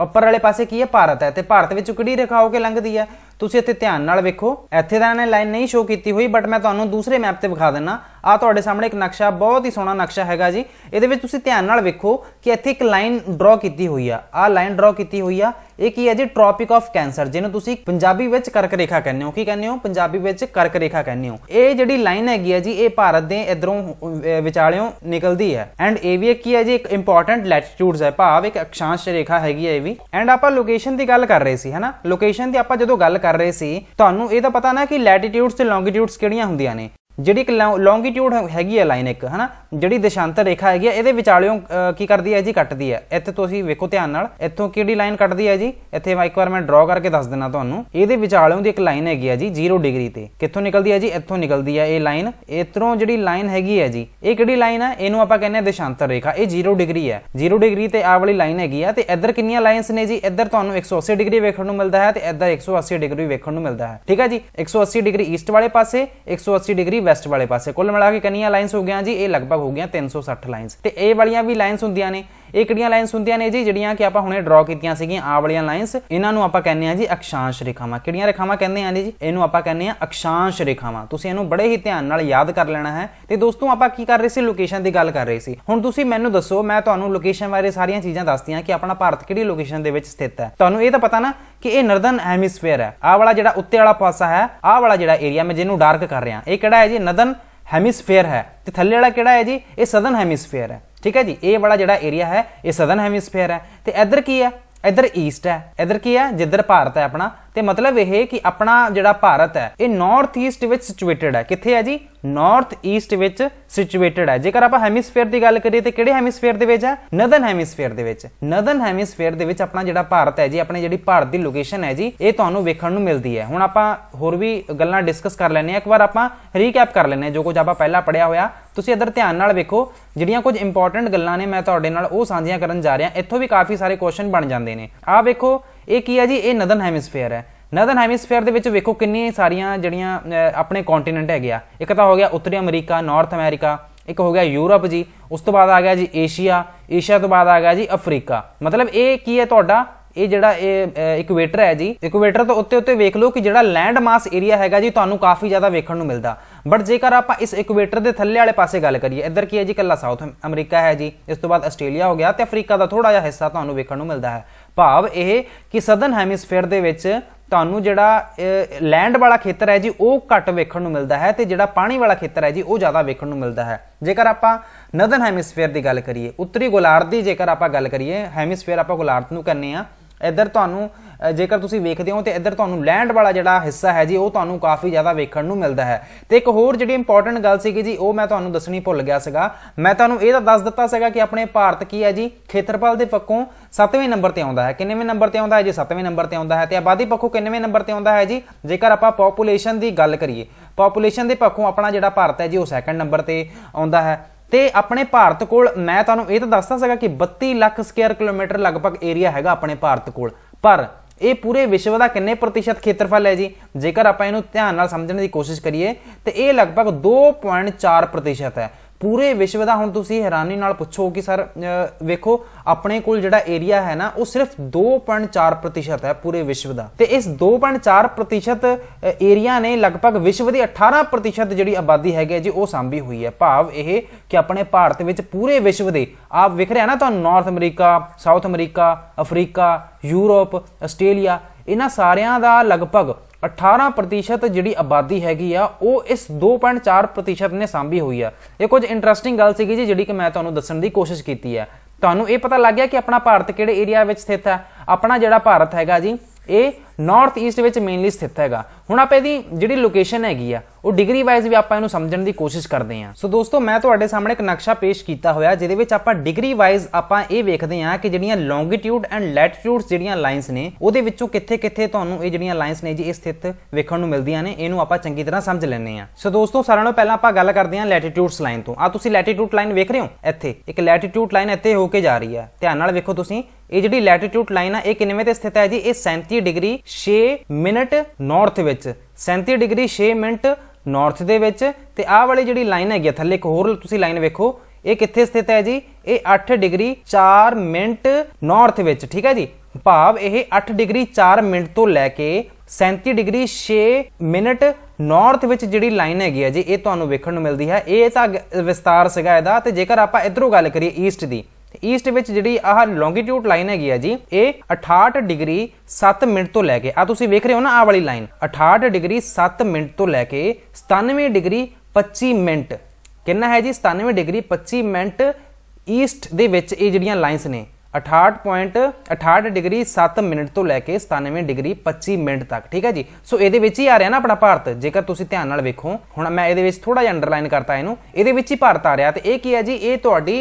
Speaker 1: ਉੱਪਰ ਵਾਲੇ ਪਾਸੇ ਕੀ ਹੈ ਭਾਰਤ ਹੈ ਤੇ ਭਾਰਤ ਵਿੱਚ ਕਿਹੜੀ ਰੇਖਾ ਹੋ ਕੇ ਲੰਘਦੀ ਹੈ ਤੁਸੀਂ ਇੱਥੇ ਧਿਆਨ ਨਾਲ ਵੇਖੋ ਇੱਥੇ ਤਾਂ ਇਹਨੇ ਲਾਈਨ ਨਹੀਂ ਸ਼ੋ ਕੀਤੀ ਹੋਈ ਬਟ ਮੈਂ ਤੁਹਾਨੂੰ ਦੂਸਰੇ ਮੈਪ ਤੇ ਵਿਖਾ ਦਿੰਨਾ ਆ ਤੁਹਾਡੇ ਸਾਹਮਣੇ ਇੱਕ ਨਕਸ਼ਾ ਬਹੁਤ ਹੀ ਸੋਹਣਾ ਨਕਸ਼ਾ ਹੈਗਾ ਜੀ ਇਹਦੇ ਵਿੱਚ ਤੁਸੀਂ ਧਿਆਨ ਨਾਲ ਵੇਖੋ ਕਿ ਇੱਥੇ ਇੱਕ ਲਾਈਨ ਡਰਾ ਕੀਤੀ ਹੋਈ ਆ ਆ ਲਾਈਨ ਡਰਾ ਕੀਤੀ ਹੋਈ ਆ ਇਹ ਕੀ ਹੈ ਜੀ ਟ੍ਰੋਪਿਕ ਆਫ ਕੈਂਸਰ ਜਿਹਨੂੰ ਤੁਸੀਂ ਪੰਜਾਬੀ ਵਿੱਚ ਕਰਕ ਰੇਖਾ ਕਹਿੰਦੇ ਹੋ ਕੀ ਕਹਿੰਦੇ ਹੋ ਪੰਜਾਬੀ ਵਿੱਚ ਕਰਕ ਰੇਖਾ ਕਹਿੰਦੇ ਹੋ ਇਹ ਜਿਹੜੀ ਲਾਈਨ ਹੈਗੀ ਆ ਜੀ ਇਹ ਭਾਰਤ ਦੇ ਇਧਰੋਂ ਵਿਚਾਲਿਓਂ ਨਿਕਲਦੀ ਹੈ ਐਂਡ ਇਹ ਵੀ ਕੀ ਹੈ ਜੀ ਇੱਕ ਇੰਪੋਰਟੈਂਟ ਲੈਟੀਟਿਊਡਸ ਹੈ ਭਾਵ ਇੱਕ ਅਕਸ਼ਾਂਸ਼ ਰੇਖਾ ਹੈਗੀ ਹੈ ਇਹ ਵੀ ਐਂਡ ਆਪਾਂ ਲੋਕੇਸ਼ਨ ਦੀ ਗੱਲ ਕਰ ਰਹੇ ਸੀ ਹੈਨਾ ਲੋਕੇਸ਼ਨ ਦੀ ਆਪਾਂ ਜਦੋਂ ਗੱਲ ਕਰ ਰਹੇ ਸੀ ਤੁਹਾਨੂੰ ਇਹ ਤਾਂ ਪਤਾ ਨਾ ਕਿ ਲੈਟੀਟਿਊਡਸ ਤੇ ਲੌਂਗੀਟਿਊਡਸ ਕਿਹੜੀਆਂ ਹੁੰਦੀਆਂ ਨੇ ਜਿਹੜੀ ਇੱਕ ਲੌਂਗੀਟਿਊਡ ਹੈਗੀ ਹੈ ਲਾਈਨ ਇੱਕ ਹਨਾ ਜਿਹੜੀ ਦਿਸ਼ਾਂਤਰ ਰੇਖਾ ਹੈਗੀ ਹੈ ਇਹਦੇ ਵਿਚਾਲਿਓਂ ਕੀ ਕਰਦੀ ਹੈ ਜੀ ਕੱਟਦੀ ਹੈ ਇੱਥੇ ਤੁਸੀਂ ਵੇਖੋ ਧਿਆਨ ਨਾਲ ਇੱਥੋਂ ਕਿਹੜੀ ਲਾਈਨ ਕੱਟਦੀ ਹੈ ਜੀ ਇੱਥੇ ਮੈਂ ਇੱਕ ਵਾਰ ਮੈਂ ਡਰਾ ਕਰਕੇ ਦੱਸ ਦਿੰਦਾ ਤੁਹਾਨੂੰ ਇਹਦੇ ਵਿਚਾਲਿਓਂ ਦੀ ਇੱਕ ਲਾਈਨ ਹੈਗੀ ਹੈ ਜੀ 0 ਡਿਗਰੀ ਤੇ ਕਿੱਥੋਂ ਨਿਕਲਦੀ ਹੈ ਜੀ ਇੱਥੋਂ ਨਿਕਲਦੀ ਹੈ ਇਹ ਲਾਈਨ ਇਤਰੋਂ ਜਿਹੜੀ ਲਾਈਨ ਹੈਗੀ ਹੈ ਜੀ ਇਹ ਕਿਹੜੀ ਲਾਈਨ ਹੈ ਇਹਨੂੰ ਆਪਾਂ ਕਹਿੰਦੇ ਹਾਂ ਦਿਸ਼ਾਂਤਰ ਰੇਖਾ ਇਹ 0 ਡਿਗਰੀ ਹੈ 0 ਡਿਗਰੀ ਤੇ ਆਹ ਵਾਲੀ ਲਾਈਨ ਹੈਗੀ ਹੈ ਤੇ ਇੱਧਰ ਕਿੰਨੀਆਂ ਲਾਈਨਸ ਨੇ ਜੀ ਇੱਧਰ ਤੁਹਾਨੂੰ 180 ਡਿਗਰੀ ਵੇਖਣ ਨੂੰ ਮਿਲਦਾ ਹੈ ਤੇ ਇੱਧਰ 180 ਡਿਗਰੀ ਵੇਖਣ ਨੂੰ ਮਿਲਦਾ ਹੈ ਠੀਕ ਹੈ ਜੀ 180 ਡਿਗਰੀ ਈਸਟ ਵਾਲੇ ਪਾਸੇ 180 ਡਿਗਰੀ ਵੈਸਟ ਵਾਲੇ ਪਾਸੇ ਕੁੱਲ ਮਿਲਾ ਕੇ ਕੰਨੀਆਂ ਲਾਈਨਸ ਹੋ ਗਈਆਂ ਜੀ ਇਹ ਲਗਭਗ ਹੋ ਗਈਆਂ 360 ਲਾਈਨਸ ਤੇ ਇਹ ਵਾਲੀਆਂ ਵੀ ਲਾਈਨਸ ਹੁੰਦੀਆਂ ਨੇ ਇਹ ਕਿਹੜੀਆਂ ਲਾਈਨਸ ਹੁੰਦੀਆਂ ਨੇ ਜੀ ਜਿਹੜੀਆਂ ਕਿ ਆਪਾਂ ਹੁਣੇ ਡਰਾ ਕੀਤੀਆਂ ਸੀਗੀਆਂ ਆ ਵਾਲੀਆਂ ਲਾਈਨਸ ਇਹਨਾਂ ਨੂੰ ਆਪਾਂ ਕਹਿੰਦੇ ਆ ਜੀ ਅਕਸ਼ਾਂਸ਼ ਰੇਖਾਵਾਂ ਕਿਹੜੀਆਂ ਰੇਖਾਵਾਂ ਕਹਿੰਦੇ ਆ ਜੀ ਇਹਨੂੰ ਆਪਾਂ ਕਹਿੰਦੇ ਆ ਅਕਸ਼ਾਂਸ਼ ਰੇਖਾਵਾਂ ਤੁਸੀਂ ਇਹਨੂੰ ਬੜੇ ਹੀ ਧਿਆਨ ਨਾਲ ਯਾਦ ਕਰ ਲੈਣਾ ਹੈ ਤੇ ਦੋਸਤੋ ਆਪਾਂ ਕੀ ਕਰ ਰਹੇ ਸੀ ਲੋਕੇਸ਼ਨ ਦੀ ਗੱਲ ਕਰ ਰਹੇ ਸੀ ਹੁਣ ਤੁਸੀਂ ਮੈਨੂੰ ਦੱਸੋ ਮੈਂ ਤੁਹਾਨੂੰ ਲੋਕੇਸ਼ਨ ਬਾਰੇ ਸਾਰੀਆਂ ਚੀਜ਼ਾਂ ਦੱਸਤੀਆਂ ਕਿ ਆਪਣਾ ਭਾਰਤ ਕਿਹੜੀ ਲੋਕੇਸ਼ਨ ਦੇ ਵਿੱਚ ਸਥਿਤ ਹੈ ਤੁਹਾਨੂੰ ਇਹ ਤਾਂ ਪਤਾ ਨਾ ਕਿ ਇਹ ਨਰਦਨ ਹੈਮਿਸਫੇਅਰ ਹੈ ਆਹ ਵਾਲਾ ਜਿਹੜਾ ਉੱਤੇ ਵਾਲਾ ਪਾਸਾ ਹੈ ਆਹ ਵਾਲਾ ਜਿਹੜਾ ਏਰੀਆ ਮੈਂ ਜਿਹਨੂੰ ਡਾਰਕ ਕਰ ਰਿਹਾ ਇਹ ਕਿਹੜਾ ਹੈ ਜੀ ਨਦਨ ਹੈਮਿਸਫੇਅਰ ਹੈ ਤੇ ਥੱਲੇ ਵਾਲਾ ਕਿਹੜਾ ਹੈ ਜੀ ਇਹ ਸਦਨ ਹੈਮਿਸਫੇਅਰ ਹੈ ਠੀਕ ਹੈ ਜੀ ਇਹ ਬੜਾ ਜਿਹੜਾ ਏਰੀਆ ਹੈ ਇਹ ਸਦਰਨ ਹੈਮਿਸਫੇਅਰ ਹੈ ਤੇ ਇਧਰ ਕੀ ਹੈ ਇਧਰ ਈਸਟ ਹੈ ਇਧਰ ਕੀ ਹੈ ਜਿੱਧਰ ਭਾਰਤ ਹੈ ਆਪਣਾ ਤੇ ਮਤਲਬ ਇਹ ਕਿ ਆਪਣਾ ਜਿਹੜਾ ਭਾਰਤ ਹੈ ਇਹ ਨਾਰਥ ਈਸਟ ਵਿੱਚ ਸਿਚੁਏਟਡ ਹੈ ਕਿੱਥੇ ਹੈ ਜੀ ਨਾਰਥ ਈਸਟ ਵਿੱਚ ਸਿਚੁਏਟਡ ਹੈ ਜੇਕਰ ਆਪਾਂ ਹੈਮਿਸਫੇਅਰ ਦੀ ਗੱਲ ਕਰੀਏ ਤੇ ਕਿਹੜੇ ਹੈਮਿਸਫੇਅਰ ਦੇ ਵਿੱਚ ਹੈ ਨਦਰਨ ਹੈਮਿਸਫੇਅਰ ਦੇ ਵਿੱਚ ਨਦਰਨ ਹੈਮਿਸਫੇਅਰ ਦੇ ਵਿੱਚ ਆਪਣਾ ਜਿਹੜਾ ਭਾਰਤ ਹੈ ਜੀ ਆਪਣੀ ਜਿਹੜੀ ਭਾਰਤ ਦੀ ਲੋਕੇਸ਼ਨ ਹੈ ਜੀ ਇਹ ਤੁਹਾਨੂੰ ਵੇਖਣ ਨੂੰ ਮਿਲਦੀ ਹੈ ਹੁਣ ਆਪਾਂ ਹੋਰ ਵੀ ਗੱਲਾਂ ਡਿਸਕਸ ਕਰ ਲੈਣੇ ਆ ਇੱਕ ਵਾਰ ਆਪਾਂ ਰੀਕੈਪ ਕਰ ਲੈਣੇ ਆ ਜੋ ਕੁਝ ਆਪਾਂ ਪਹਿਲਾਂ ਪੜਿਆ ਹੋਇਆ ਤੁਸੀਂ ਇਧਰ ਧਿਆਨ ਨਾਲ ਵੇਖੋ ਜਿਹੜੀਆਂ ਕੁਝ ਇੰਪੋਰਟੈਂਟ ਗੱਲਾਂ ਨੇ ਮੈਂ ਤੁਹਾਡੇ ਨਾਲ ਉਹ ਸਾਂਝੀਆਂ ਕਰਨ ਜਾ ਰਿਹਾ ਇੱਥੋਂ ਵੀ ਕਾਫੀ ਸਾਰੇ ਕੁਐਸਚਨ ਬਣ ਜਾਂਦੇ ਨੇ ਆ ਵੇਖੋ ਇਹ ਕੀ ਹੈ ਜੀ ਇਹ ਨਦਰਨ ਹੈਮਿਸਫੇਅਰ ਹੈ ਨਦਰਨ ਹੈਮਿਸਫੇਅਰ ਦੇ ਵਿੱਚ ਵੇਖੋ ਕਿੰਨੀ ਸਾਰੀਆਂ ਜਿਹੜੀਆਂ ਆਪਣੇ ਕੰਟੀਨੈਂਟ ਹੈਗੇ ਆ ਇੱਕ ਤਾਂ ਹੋ ਗਿਆ ਉੱਤਰੀ ਅਮਰੀਕਾ ਨਾਰਥ ਅਮਰੀਕਾ ਇੱਕ ਹੋ ਗਿਆ ਯੂਰਪ ਜੀ ਉਸ ਤੋਂ ਬਾਅਦ ਆ ਗਿਆ ਜੀ ਏਸ਼ੀਆ ਏਸ਼ੀਆ ਤੋਂ ਬਾਅਦ ਆ ਗਿਆ ਜੀ ਅਫਰੀਕਾ ਮਤਲਬ ਇਹ ਕੀ ਹੈ ਤੁਹਾਡਾ ਇਹ ਜਿਹੜਾ ਇਹ ਇਕੁਏਟਰ ਹੈ ਜੀ ਇਕੁਏਟਰ ਤੋਂ ਉੱਤੇ ਉੱਤੇ ਵੇਖ ਲਓ ਕਿ ਜਿਹੜਾ ਲੈਂਡ ਮਾਸ ਏਰੀਆ ਹੈਗਾ ਜੀ ਤੁਹਾਨੂੰ ਕਾਫੀ ਜ਼ਿਆਦਾ ਵੇਖਣ ਨੂੰ ਮਿਲਦਾ ਬਟ ਜੇਕਰ ਆਪਾਂ ਇਸ ਇਕੁਏਟਰ ਦੇ ਥੱਲੇ ਵਾਲੇ ਪਾਸੇ ਗੱਲ ਕਰੀਏ ਇੱਧਰ ਕੀ ਹੈ ਜੀ ਕੱਲਾ ਸਾਊਥ ਅਮਰੀਕਾ ਹੈ ਜੀ ਇਸ ਤੋਂ ਬਾਅਦ ਆਸਟ੍ਰੇਲੀਆ ਹੋ ਗਿਆ ਤੇ ਅਫਰੀਕਾ ਦਾ ਥੋੜਾ ਜਿਹਾ ਹਿੱਸਾ ਤੁਹਾਨੂੰ ਵੇਖਣ ਨੂੰ ਮਿਲਦਾ ਹੈ ਭਾਵ ਇਹ ਕਿ ਸਦਨ ਹੈਮਿਸਫੇਅਰ ਦੇ ਵਿੱਚ ਤੁਹਾਨੂੰ ਜਿਹੜਾ ਲੈਂਡ ਵਾਲਾ ਖੇਤਰ ਹੈ ਜੀ ਉਹ ਘੱਟ ਵੇਖਣ ਨੂੰ ਮਿਲਦਾ ਹੈ ਤੇ ਜਿਹੜਾ ਪਾਣੀ ਵਾਲਾ ਖੇਤਰ ਹੈ ਜੀ ਉਹ ਜ਼ਿਆਦਾ ਵੇਖਣ ਨੂੰ ਮਿਲਦਾ ਹੈ ਜੇਕਰ ਆਪਾਂ ਨਦਰਨ ਹੈਮਿਸਫੇਅਰ ਦੀ ਗੱਲ ਕਰੀਏ ਉੱਤਰੀ ਗੋਲਾਰਧ ਦੀ ਜੇਕਰ ਆਪਾਂ ਗੱਲ ਕਰੀਏ ਹੈਮਿਸਫੇਅਰ ਆਪਾਂ ਗੋਲਾਰਧ ਨੂੰ ਕਹਿੰਨੇ ਆ ਇੱਧਰ ਤੁਹਾਨੂੰ ਜੇਕਰ ਤੁਸੀਂ ਵੇਖਦੇ ਹੋ ਤੇ ਇੱਧਰ ਤੁਹਾਨੂੰ ਲੈਂਡ ਵਾਲਾ ਜਿਹੜਾ ਹਿੱਸਾ ਹੈ ਜੀ ਉਹ ਤੁਹਾਨੂੰ ਕਾਫੀ ਜ਼ਿਆਦਾ ਵੇਖਣ ਨੂੰ ਮਿਲਦਾ ਹੈ ਤੇ ਇੱਕ ਹੋਰ ਜਿਹੜੀ ਇੰਪੋਰਟੈਂਟ ਗੱਲ ਸੀਗੀ ਜੀ ਉਹ ਮੈਂ ਤੁਹਾਨੂੰ ਦੱਸਣੀ ਭੁੱਲ ਗਿਆ ਸੀਗਾ ਮੈਂ ਤੁਹਾਨੂੰ ਇਹ ਤਾਂ ਦੱਸ ਦਿੱਤਾ ਸੀਗਾ ਕਿ ਆਪਣੇ ਭਾਰਤ ਕੀ ਹੈ ਜੀ ਖੇਤਰਫਲ ਦੇ ਪੱਖੋਂ 7ਵੇਂ ਨੰਬਰ ਤੇ ਆਉਂਦਾ ਹੈ ਕਿੰਨੇਵੇਂ ਨੰਬਰ ਤੇ ਆਉਂਦਾ ਹੈ ਜੀ 7ਵੇਂ ਨੰਬਰ ਤੇ ਆਉਂਦਾ ਹੈ ਤੇ ਆਬਾਦੀ ਪੱਖੋਂ ਕਿੰਨੇਵੇਂ ਨੰਬਰ ਤੇ ਆਉਂਦਾ ਹੈ ਜੀ ਜੇਕਰ ਆਪਾਂ ਪੋਪੂਲੇਸ਼ਨ ਦੀ ਗੱਲ ਕਰੀਏ ਪੋਪੂਲੇਸ਼ਨ ਦੇ ਪੱਖੋਂ ਆਪਣਾ ਜਿਹੜਾ ਭਾਰਤ ਹੈ ਜੀ ਉਹ ਸੈਕੰਡ ਨੰਬਰ ਤੇ ਆਉਂਦਾ ਹੈ ਤੇ ਆਪਣੇ ਭਾਰਤ ਕੋਲ ਮੈਂ ਤੁਹਾਨੂੰ ਇਹ ਤਾਂ ਦੱਸਦਾ ਸੀਗਾ ਕਿ 32 ਲੱਖ ਸਕੁਅਰ ਕਿਲੋਮੀਟਰ ਲਗਭਗ ਏਰੀਆ ਹੈਗਾ ਆਪਣੇ ਭਾਰਤ ਕੋਲ ਪਰ ਇਹ ਪੂਰੇ ਵਿਸ਼ਵ ਦਾ ਕਿੰਨੇ ਪ੍ਰਤੀਸ਼ਤ ਖੇਤਰਫਲ ਹੈ ਜੀ ਜੇਕਰ ਆਪਾਂ ਇਹਨੂੰ ਧਿਆਨ ਨਾਲ ਸਮਝਣ ਦੀ ਕੋਸ਼ਿਸ਼ ਕਰੀਏ ਤੇ ਇਹ ਲਗਭਗ 2.4% ਹੈ ਪੂਰੇ ਵਿਸ਼ਵ ਦਾ ਹੁਣ ਤੁਸੀਂ ਹੈਰਾਨੀ ਨਾਲ ਪੁੱਛੋ ਕਿ ਸਰ ਵੇਖੋ ਆਪਣੇ ਕੋਲ ਜਿਹੜਾ ਏਰੀਆ ਹੈ ਨਾ ਉਹ ਸਿਰਫ 2.4% ਹੈ ਪੂਰੇ ਵਿਸ਼ਵ ਦਾ ਤੇ ਇਸ 2.4% ਏਰੀਆ ਨੇ ਲਗਭਗ ਵਿਸ਼ਵ ਦੀ 18% ਜਿਹੜੀ ਆਬਾਦੀ ਹੈਗੀ ਜੀ ਉਹ ਸਾਂਭੀ ਹੋਈ ਹੈ ਭਾਵ ਇਹ ਕਿ ਆਪਣੇ ਭਾਰਤ ਵਿੱਚ ਪੂਰੇ ਵਿਸ਼ਵ ਦੇ ਆਪ ਵਿਖ ਰਿਹਾ ਨਾ ਤੁਹਾਨੂੰ North America South America Africa Europe Australia ਇਹਨਾਂ ਸਾਰਿਆਂ ਦਾ ਲਗਭਗ 18% ਜਿਹੜੀ ਆਬਾਦੀ ਹੈਗੀ ਆ ਉਹ ਇਸ 2.4% ਨੇ ਸਾਂਭੀ ਹੋਈ ਆ ਇਹ ਕੁਝ ਇੰਟਰਸਟਿੰਗ ਗੱਲ ਸੀਗੀ ਜੀ ਜਿਹੜੀ ਕਿ ਮੈਂ ਤੁਹਾਨੂੰ ਦੱਸਣ ਦੀ ਕੋਸ਼ਿਸ਼ ਕੀਤੀ ਆ ਤੁਹਾਨੂੰ ਇਹ ਪਤਾ ਲੱਗ ਗਿਆ ਕਿ ਆਪਣਾ ਭਾਰਤ ਕਿਹੜੇ ਏਰੀਆ ਵਿੱਚ ਸਥਿਤ ਆ ਆਪਣਾ ਜਿਹੜਾ ਭਾਰਤ ਹੈਗਾ ਜੀ ਇਹ ਨਾਰਥ ਈਸਟ ਵਿੱਚ ਮੇਨਲੀ ਸਥਿਤ ਹੈਗਾ ਹੁਣ ਆਪਾਂ ਇਹਦੀ ਜਿਹੜੀ ਲੋਕੇਸ਼ਨ ਹੈਗੀ ਆ ਉਹ ਡਿਗਰੀ ਵਾਈਜ਼ ਵੀ ਆਪਾਂ ਇਹਨੂੰ ਸਮਝਣ ਦੀ ਕੋਸ਼ਿਸ਼ ਕਰਦੇ ਆ ਸੋ ਦੋਸਤੋ ਮੈਂ ਤੁਹਾਡੇ ਸਾਹਮਣੇ ਇੱਕ ਨਕਸ਼ਾ ਪੇਸ਼ ਕੀਤਾ ਹੋਇਆ ਜਿਹਦੇ ਵਿੱਚ ਆਪਾਂ ਡਿਗਰੀ ਵਾਈਜ਼ ਆਪਾਂ ਇਹ ਵੇਖਦੇ ਆ ਕਿ ਜਿਹੜੀਆਂ ਲੌਂਗੀਟਿਊਡ ਐਂਡ ਲੈਟੀਟਿਊਡਸ ਜਿਹੜੀਆਂ ਲਾਈਨਸ ਨੇ ਉਹਦੇ ਵਿੱਚੋਂ ਕਿੱਥੇ-ਕਿੱਥੇ ਤੁਹਾਨੂੰ ਇਹ ਜਿਹੜੀਆਂ ਲਾਈਨਸ ਨੇ ਜੀ ਇਹ ਸਥਿਤ ਵੇਖਣ ਨੂੰ ਮਿਲਦੀਆਂ ਨੇ ਇਹਨੂੰ ਆਪਾਂ ਚੰਗੀ ਤਰ੍ਹਾਂ ਸਮਝ ਲੈਣੇ ਆ ਸੋ ਦੋਸਤੋ ਸਾਰਿਆਂ ਨਾਲੋਂ ਪਹਿਲਾਂ ਆਪਾਂ ਗੱਲ ਕਰਦੇ ਆ ਲੈਟੀਟਿਊਡਸ ਲਾਈਨ ਤੋਂ ਆ ਤੁਸੀਂ ਲੈਟੀਟਿਊਡ ਲਾਈਨ ਵੇਖ ਰਹੇ ਹੋ ਇੱਥੇ ਇੱਕ ਲੈਟੀਟਿਊਡ ਲਾਈਨ ਇੱਥੇ ਹੋ ਕੇ ਜਾ ਰਹੀ ਆ ਧਿਆਨ ਨਾਲ ਵੇਖੋ ਤੁਸੀਂ ਇਹ ਜਿਹੜੀ ਲੈਟੀਟਿਊਡ ਲਾਈਨ ਆ ਇਹ ਕਿੰਨੇਵੇਂ ਤੇ ਸਥਿਤ ਹੈ ਜੀ ਇਹ 37 ਡਿਗਰੀ 6 ਮਿੰਟ ਨਾਰਥ ਵਿੱਚ 37 ਡਿਗਰੀ 6 ਮਿੰਟ ਨਾਰਥ ਦੇ ਵਿੱਚ ਤੇ ਆਹ ਵਾਲੀ ਜਿਹੜੀ ਲਾਈਨ ਹੈਗੀ ਆ ਥੱਲੇ ਇੱਕ ਹੋਰ ਤੁਸੀਂ ਲਾਈਨ ਵੇਖੋ ਇਹ ਕਿੱਥੇ ਸਥਿਤ ਹੈ ਜੀ ਇਹ 8 ਡਿਗਰੀ 4 ਮਿੰਟ ਨਾਰਥ ਵਿੱਚ ਠੀਕ ਹੈ ਜੀ ਭਾਵ ਇਹ 8 ਡਿਗਰੀ 4 ਮਿੰਟ ਤੋਂ ਲੈ ਕੇ 37 ਡਿਗਰੀ 6 ਮਿੰਟ ਨਾਰਥ ਵਿੱਚ ਜਿਹੜੀ ਲਾਈਨ ਹੈਗੀ ਆ ਜੀ ਇਹ ਤੁਹਾਨੂੰ ਵੇਖਣ ਨੂੰ ਮਿਲਦੀ ਹੈ ਇਹ ਤਾਂ ਵਿਸਤਾਰ ਸੀਗਾ ਇਹਦਾ ਤੇ ਜੇਕਰ ਆਪਾਂ ਇਧਰੋਂ ਗੱਲ ਕਰੀਏ ਈਸਟ ਦੀ ਈਸਟ ਵਿੱਚ ਜਿਹੜੀ ਆਹ ਲੌਂਗੀਟਿਊਡ ਲਾਈਨ ਹੈਗੀ ਆ ਜੀ ਇਹ 68 ਡਿਗਰੀ 7 ਮਿੰਟ ਤੋਂ ਲੈ ਕੇ ਆ ਤੁਸੀਂ ਵੇਖ ਰਹੇ ਹੋ ਨਾ ਆ ਵਾਲੀ ਲਾਈਨ 68 ਡਿਗਰੀ 7 ਮਿੰਟ ਤੋਂ ਲੈ ਕੇ 97 ਡਿਗਰੀ 25 ਮਿੰਟ ਕਿੰਨਾ ਹੈ ਜੀ 97 ਡਿਗਰੀ 25 ਮਿੰਟ ਈਸਟ ਦੇ ਵਿੱਚ ਇਹ ਜਿਹੜੀਆਂ ਲਾਈਨਸ ਨੇ 68.68 ਡਿਗਰੀ 7 ਮਿੰਟ ਤੋਂ ਲੈ ਕੇ 97 ਡਿਗਰੀ 25 ਮਿੰਟ ਤੱਕ ਠੀਕ ਹੈ ਜੀ ਸੋ ਇਹਦੇ ਵਿੱਚ ਹੀ ਆ ਰਿਹਾ ਨਾ ਆਪਣਾ ਭਾਰਤ ਜੇਕਰ ਤੁਸੀਂ ਧਿਆਨ ਨਾਲ ਵੇਖੋ ਹੁਣ ਮੈਂ ਇਹਦੇ ਵਿੱਚ ਥੋੜਾ ਜਿਹਾ ਅੰਡਰਲਾਈਨ ਕਰਤਾ ਇਹਨੂੰ ਇਹਦੇ ਵਿੱਚ ਹੀ ਭਾਰਤ ਆ ਰਿਹਾ ਤੇ ਇਹ ਕੀ ਹੈ ਜੀ ਇਹ ਤੁਹਾਡੀ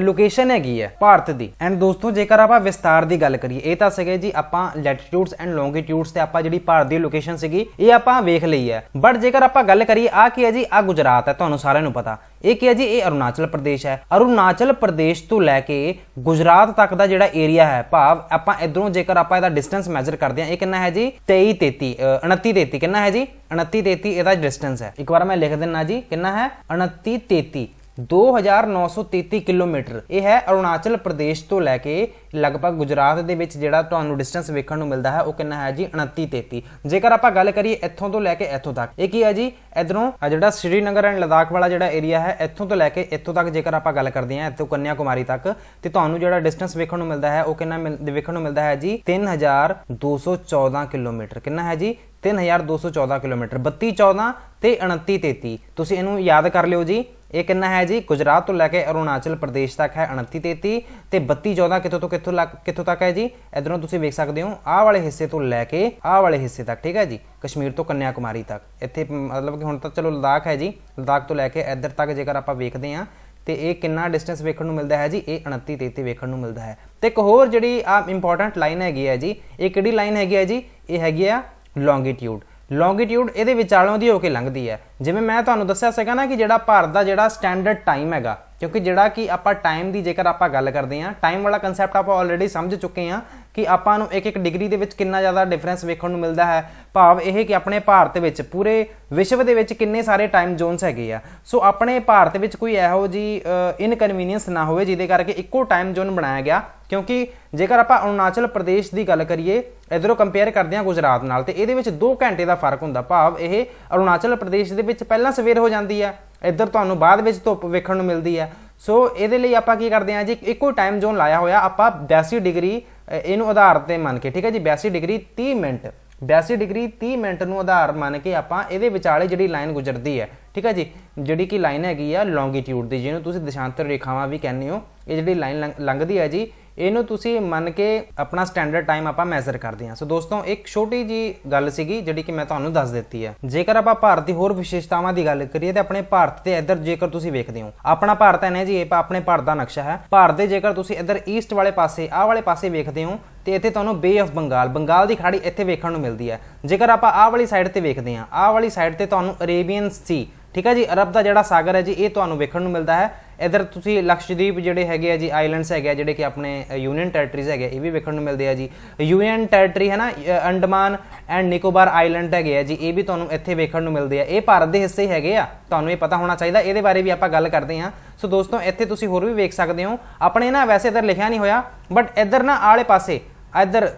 Speaker 1: ਲੋਕੇਸ਼ਨ ਹੈਗੀ ਹੈ ਭਾਰਤ ਦੀ ਐਂਡ ਦੋਸਤੋ ਜੇਕਰ ਆਪਾਂ ਵਿਸਤਾਰ ਦੀ ਗੱਲ ਕਰੀਏ ਇਹ ਤਾਂ ਸਗੇ ਜੀ ਆਪਾਂ ਲੈਟੀਟਿਊਡਸ ਐਂਡ ਲੌਂਗੀਟਿਊਡਸ ਤੇ ਆਪਾਂ ਜਿਹੜੀ ਭਾਰਤ ਦੀ ਲੋਕੇਸ਼ਨ ਸੀਗੀ ਇਹ ਆਪਾਂ ਵੇਖ ਲਈ ਹੈ ਬਟ ਜੇਕਰ ਆਪਾਂ ਗੱਲ ਕਰੀਏ ਆ ਕੀ ਹੈ ਜੀ ਆ ਗੁਜਰਾਤ ਹੈ ਤੁਹਾਨੂੰ ਸਾਰਿਆਂ ਨੂੰ ਪਤਾ ਇਹ ਕੀ ਹੈ ਜੀ ਇਹ ਅਰੁਣਾਚਲ ਪ੍ਰਦੇਸ਼ ਹੈ ਅਰੁਣਾਚਲ ਪ੍ਰਦੇਸ਼ ਤੋਂ ਲੈ ਕੇ ਗੁਜਰਾਤ ਤੱਕ ਦਾ ਜਿਹੜਾ ਏਰੀਆ ਹੈ ਭਾਵ ਆਪਾਂ ਇਧਰੋਂ ਜੇਕਰ ਆਪਾਂ ਇਹਦਾ ਡਿਸਟੈਂਸ ਮੈਜ਼ਰ ਕਰਦੇ ਹਾਂ ਇਹ ਕਿੰਨਾ ਹੈ ਜੀ 23 33 29 33 ਕਿੰਨਾ ਹੈ ਜੀ 29 33 ਇਹਦਾ ਡਿਸਟੈਂਸ ਹੈ ਇੱਕ ਵਾਰ ਮੈਂ ਲਿਖ ਦਿੰਨਾ ਜੀ ਕਿੰਨਾ ਹੈ 29 33 2933 ਕਿਲੋਮੀਟਰ ਇਹ ਹੈ ਅਰੁਣਾਚਲ ਪ੍ਰਦੇਸ਼ ਤੋਂ ਲੈ ਕੇ ਲਗਭਗ ਗੁਜਰਾਤ ਦੇ ਵਿੱਚ ਜਿਹੜਾ ਤੁਹਾਨੂੰ ਡਿਸਟੈਂਸ ਵੇਖਣ ਨੂੰ ਮਿਲਦਾ ਹੈ ਉਹ ਕਿੰਨਾ ਹੈ ਜੀ 2933 ਜੇਕਰ ਆਪਾਂ ਗੱਲ ਕਰੀਏ ਇੱਥੋਂ ਤੋਂ ਲੈ ਕੇ ਇੱਥੋਂ ਤੱਕ ਇਹ ਕੀ ਹੈ ਜੀ ਇਧਰੋਂ ਜਿਹੜਾ ਸ਼੍ਰੀਨਗਰ ਐਂਡ ਲਦਾਖ ਵਾਲਾ ਜਿਹੜਾ ਏਰੀਆ ਹੈ ਇੱਥੋਂ ਤੋਂ ਲੈ ਕੇ ਇੱਥੋਂ ਤੱਕ ਜੇਕਰ ਆਪਾਂ ਗੱਲ ਕਰਦੇ ਹਾਂ ਇੱਥੋਂ ਕੰਨਿਆ ਕੁਮਾਰੀ ਤੱਕ ਤੇ ਤੁਹਾਨੂੰ ਜਿਹੜਾ ਡਿਸਟੈਂਸ ਵੇਖਣ ਨੂੰ ਮਿਲਦਾ ਹੈ ਉਹ ਕਿੰਨਾ ਵੇਖਣ ਨੂੰ ਮਿਲਦਾ ਹੈ ਜੀ 3214 ਕਿਲੋਮੀਟਰ ਕਿੰਨਾ ਹੈ ਜੀ 3214 ਕਿਲੋਮੀਟਰ 3214 ਤੇ 29 33 ਤੁਸੀਂ ਇਹਨੂੰ ਯਾਦ ਕਰ ਲਿਓ ਜੀ ਇਹ ਕਿੰਨਾ ਹੈ ਜੀ ਗੁਜਰਾਤ ਤੋਂ ਲੈ ਕੇ ਅਰੁਣਾਚਲ ਪ੍ਰਦੇਸ਼ ਤੱਕ ਹੈ 2933 ਤੇ 3214 ਕਿੱਥੋਂ ਤੋਂ ਕਿੱਥੋਂ ਕਿੱਥੋਂ ਤੱਕ ਹੈ ਜੀ ਇਧਰੋਂ ਤੁਸੀਂ ਵੇਖ ਸਕਦੇ ਹੋ ਆਹ ਵਾਲੇ ਹਿੱਸੇ ਤੋਂ ਲੈ ਕੇ ਆਹ ਵਾਲੇ ਹਿੱਸੇ ਤੱਕ ਠੀਕ ਹੈ ਜੀ ਕਸ਼ਮੀਰ ਤੋਂ ਕੰਨਿਆ ਕੁਮਾਰੀ ਤੱਕ ਇੱਥੇ ਮਤਲਬ ਕਿ ਹੁਣ ਤਾਂ ਚਲੋ ਲਦਾਖ ਹੈ ਜੀ ਲਦਾਖ ਤੋਂ ਲੈ ਕੇ ਇੱਧਰ ਤੱਕ ਜੇਕਰ ਆਪਾਂ ਵੇਖਦੇ ਹਾਂ ਤੇ ਇਹ ਕਿੰਨਾ ਡਿਸਟੈਂਸ ਵੇਖਣ ਨੂੰ ਮਿਲਦਾ ਹੈ ਜੀ ਇਹ 29 33 ਵੇਖਣ ਨੂੰ ਮਿਲਦਾ ਹੈ ਤੇ ਇੱਕ ਹੋਰ ਜਿਹੜੀ ਆ ਇੰਪੋਰਟੈਂਟ ਲਾਈਨ ਹੈਗੀ ਹੈ ਜੀ ਇਹ ਕਿਹੜੀ ਲਾਈਨ ਹੈਗੀ ਹੈ ਜੀ ਇਹ ਹੈਗੀ ਆ ਲੌਂਗੀਟਿਊਡ ਲੌਂਗੀਟਿਊਡ ਇਹਦੇ ਵਿਚਾਲੋਂ ਦੀ ਹੋ ਕੇ ਲੰਘਦੀ ਹੈ ਜਿਵੇਂ ਮੈਂ ਤੁਹਾਨੂੰ ਦੱਸਿਆ ਸੀਗਾ ਨਾ ਕਿ ਜਿਹੜਾ ਭਾਰਤ ਦਾ ਜਿਹੜਾ ਸਟੈਂਡਰਡ ਟਾਈਮ ਹੈਗਾ ਕਿਉਂਕਿ ਜਿਹੜਾ ਕਿ ਆਪਾਂ ਟਾਈਮ ਦੀ ਜੇਕਰ ਆਪਾਂ ਗੱਲ ਕਰਦੇ ਹਾਂ ਟਾਈਮ ਵਾਲਾ ਕਨਸੈਪਟ ਆਪਾਂ ਆਲਰੇਡੀ ਸਮਝ ਚੁੱਕੇ ਹਾਂ ਕਿ ਆਪਾਂ ਨੂੰ ਇੱਕ ਇੱਕ ਡਿਗਰੀ ਦੇ ਵਿੱਚ ਕਿੰਨਾ ਜ਼ਿਆਦਾ ਡਿਫਰੈਂਸ ਵੇਖਣ ਨੂੰ ਮਿਲਦਾ ਹੈ ਭਾਵ ਇਹ ਕਿ ਆਪਣੇ ਭਾਰਤ ਵਿੱਚ ਪੂਰੇ ਵਿਸ਼ਵ ਦੇ ਵਿੱਚ ਕਿੰਨੇ ਸਾਰੇ ਟਾਈਮ ਜ਼ੋਨਸ ਹੈਗੇ ਆ ਸੋ ਆਪਣੇ ਭਾਰਤ ਵਿੱਚ ਕੋਈ ਇਹੋ ਜੀ ਇਨਕਨਵੀਨੀਅੰਸ ਨਾ ਹੋਵੇ ਜਿਹਦੇ ਕਰਕੇ ਇੱਕੋ ਟਾਈਮ ਜ਼ੋਨ ਬਣਾਇਆ ਗਿਆ ਕਿਉਂਕਿ ਜੇਕਰ ਆਪਾਂ ਅਰੁਣਾਚਲ ਪ੍ਰਦੇਸ਼ ਦੀ ਗੱਲ ਕਰੀਏ ਇਧਰੋਂ ਕੰਪੇਅਰ ਕਰਦੇ ਹਾਂ ਗੁਜਰਾਤ ਨਾਲ ਤੇ ਇਹਦੇ ਵਿੱਚ 2 ਘੰਟੇ ਦਾ ਫਰਕ ਹੁੰਦਾ ਭਾਵ ਇਹ ਅਰੁਣਾਚਲ ਪ੍ਰਦੇਸ਼ ਦੇ ਵਿੱਚ ਪਹਿਲਾਂ ਸਵੇਰ ਹੋ ਜਾਂਦੀ ਹੈ ਇੱਧਰ ਤੁਹਾਨੂੰ ਬਾਅਦ ਵਿੱਚ ਧੁੱਪ ਵੇਖਣ ਨੂੰ ਮਿਲਦੀ ਹੈ ਸੋ ਇਹਦੇ ਲਈ ਆਪਾਂ ਕੀ ਕਰਦੇ ਹਾਂ ਜੀ ਇੱਕੋ ਟਾਈਮ ਜ਼ੋਨ ਲਾਇਆ ਹੋਇਆ ਆਪਾਂ 82 ਡਿਗਰੀ ਇਹਨੂੰ ਆਧਾਰ ਤੇ ਮੰਨ ਕੇ ਠੀਕ ਹੈ ਜੀ 82 ਡਿਗਰੀ 30 ਮਿੰਟ 82 ਡਿਗਰੀ 30 ਮਿੰਟ ਨੂੰ ਆਧਾਰ ਮੰਨ ਕੇ ਆਪਾਂ ਇਹਦੇ ਵਿਚਾਲੇ ਜਿਹੜੀ ਲਾਈਨ ਗੁਜ਼ਰਦੀ ਹੈ ਠੀਕ ਹੈ ਜੀ ਜਿਹੜੀ ਕਿ ਲਾਈਨ ਹੈਗੀ ਆ ਲੌਂਗੀਟਿਊਡ ਦੀ ਜਿਹਨੂੰ ਤੁਸੀਂ ਦਿਸ਼ਾਂਤਰ ਰੇਖਾਵਾਂ ਵੀ ਕਹਿੰਦੇ ਹੋ ਇਹ ਜਿਹੜੀ ਲਾਈਨ ਲੰਘਦੀ ਹੈ ਜੀ ਇਹਨੂੰ ਤੁਸੀਂ ਮੰਨ ਕੇ ਆਪਣਾ ਸਟੈਂਡਰਡ ਟਾਈਮ ਆਪਾਂ ਮੈਜ਼ਰ ਕਰਦੇ ਹਾਂ ਸੋ ਦੋਸਤੋ ਇੱਕ ਛੋਟੀ ਜੀ ਗੱਲ ਸੀਗੀ ਜਿਹੜੀ ਕਿ ਮੈਂ ਤੁਹਾਨੂੰ ਦੱਸ ਦਿੱਤੀ ਹੈ ਜੇਕਰ ਆਪਾਂ ਭਾਰਤ ਦੀ ਹੋਰ ਵਿਸ਼ੇਸ਼ਤਾਵਾਂ ਦੀ ਗੱਲ ਕਰੀਏ ਤੇ ਆਪਣੇ ਭਾਰਤ ਦੇ ਇੱਧਰ ਜੇਕਰ ਤੁਸੀਂ ਵੇਖਦੇ ਹੋ ਆਪਣਾ ਭਾਰਤ ਹੈ ਨਾ ਜੀ ਇਹ ਆਪਣੇ ਭਾਰਤ ਦਾ ਨਕਸ਼ਾ ਹੈ ਭਾਰਤ ਦੇ ਜੇਕਰ ਤੁਸੀਂ ਇੱਧਰ ਈਸਟ ਵਾਲੇ ਪਾਸੇ ਆਹ ਵਾਲੇ ਪਾਸੇ ਵੇਖਦੇ ਹੋ ਤੇ ਇੱਥੇ ਤੁਹਾਨੂੰ ਬੇ ਆਫ ਬੰਗਾਲ ਬੰਗਾਲ ਦੀ ਖਾੜੀ ਇੱਥੇ ਵੇਖਣ ਨੂੰ ਮਿਲਦੀ ਹੈ ਜੇਕਰ ਆਪਾਂ ਆਹ ਵਾਲੀ ਸਾਈਡ ਤੇ ਵੇਖਦੇ ਹਾਂ ਆਹ ਵਾਲੀ ਸਾਈਡ ਤੇ ਤੁਹਾਨੂੰ ਅਰੇਬੀਅਨ ਸੀ ਠੀਕ ਹੈ ਜੀ ਅਰਬ ਦਾ ਜਿਹੜਾ ਸਾਗਰ ਹੈ ਜੀ ਇਹ ਤੁਹਾਨੂੰ ਵੇਖਣ ਨੂੰ ਮਿਲਦਾ ਹੈ ਇਧਰ ਤੁਸੀਂ ਲਕਸ਼ਦੀਪ ਜਿਹੜੇ ਹੈਗੇ ਆ ਜੀ ਆਈਲੈਂਡਸ ਹੈਗੇ ਆ ਜਿਹੜੇ ਕਿ ਆਪਣੇ ਯੂਨੀਅਨ ਟੈਰੀਟਰੀਜ਼ ਹੈਗੇ ਇਹ ਵੀ ਵੇਖਣ ਨੂੰ ਮਿਲਦੇ ਆ ਜੀ ਯੂਨੀਅਨ ਟੈਰੀਟਰੀ ਹੈ ਨਾ ਅੰਡਮਾਨ ਐਂਡ ਨਿਕੋਬਾਰ ਆਈਲੈਂਡ ਹੈਗੇ ਆ ਜੀ ਇਹ ਵੀ ਤੁਹਾਨੂੰ ਇੱਥੇ ਵੇਖਣ ਨੂੰ ਮਿਲਦੇ ਆ ਇਹ ਭਾਰਤ ਦੇ ਹਿੱਸੇ ਹੈਗੇ ਆ ਤੁਹਾਨੂੰ ਇਹ ਪਤਾ ਹੋਣਾ ਚਾਹੀਦਾ ਇਹਦੇ ਬਾਰੇ ਵੀ ਆਪਾਂ ਗੱਲ ਕਰਦੇ ਆ ਸੋ ਦੋਸਤੋ ਇੱਥੇ ਤੁਸੀਂ ਹੋਰ ਵੀ ਵੇਖ ਸਕਦੇ ਹੋ ਆਪਣੇ ਨਾ ਵੈਸੇ ਇਧਰ ਲਿਖਿਆ ਨਹੀਂ ਹੋਇਆ ਬਟ ਇਧਰ ਨਾ ਆਲੇ ਪਾਸੇ ਇਧਰ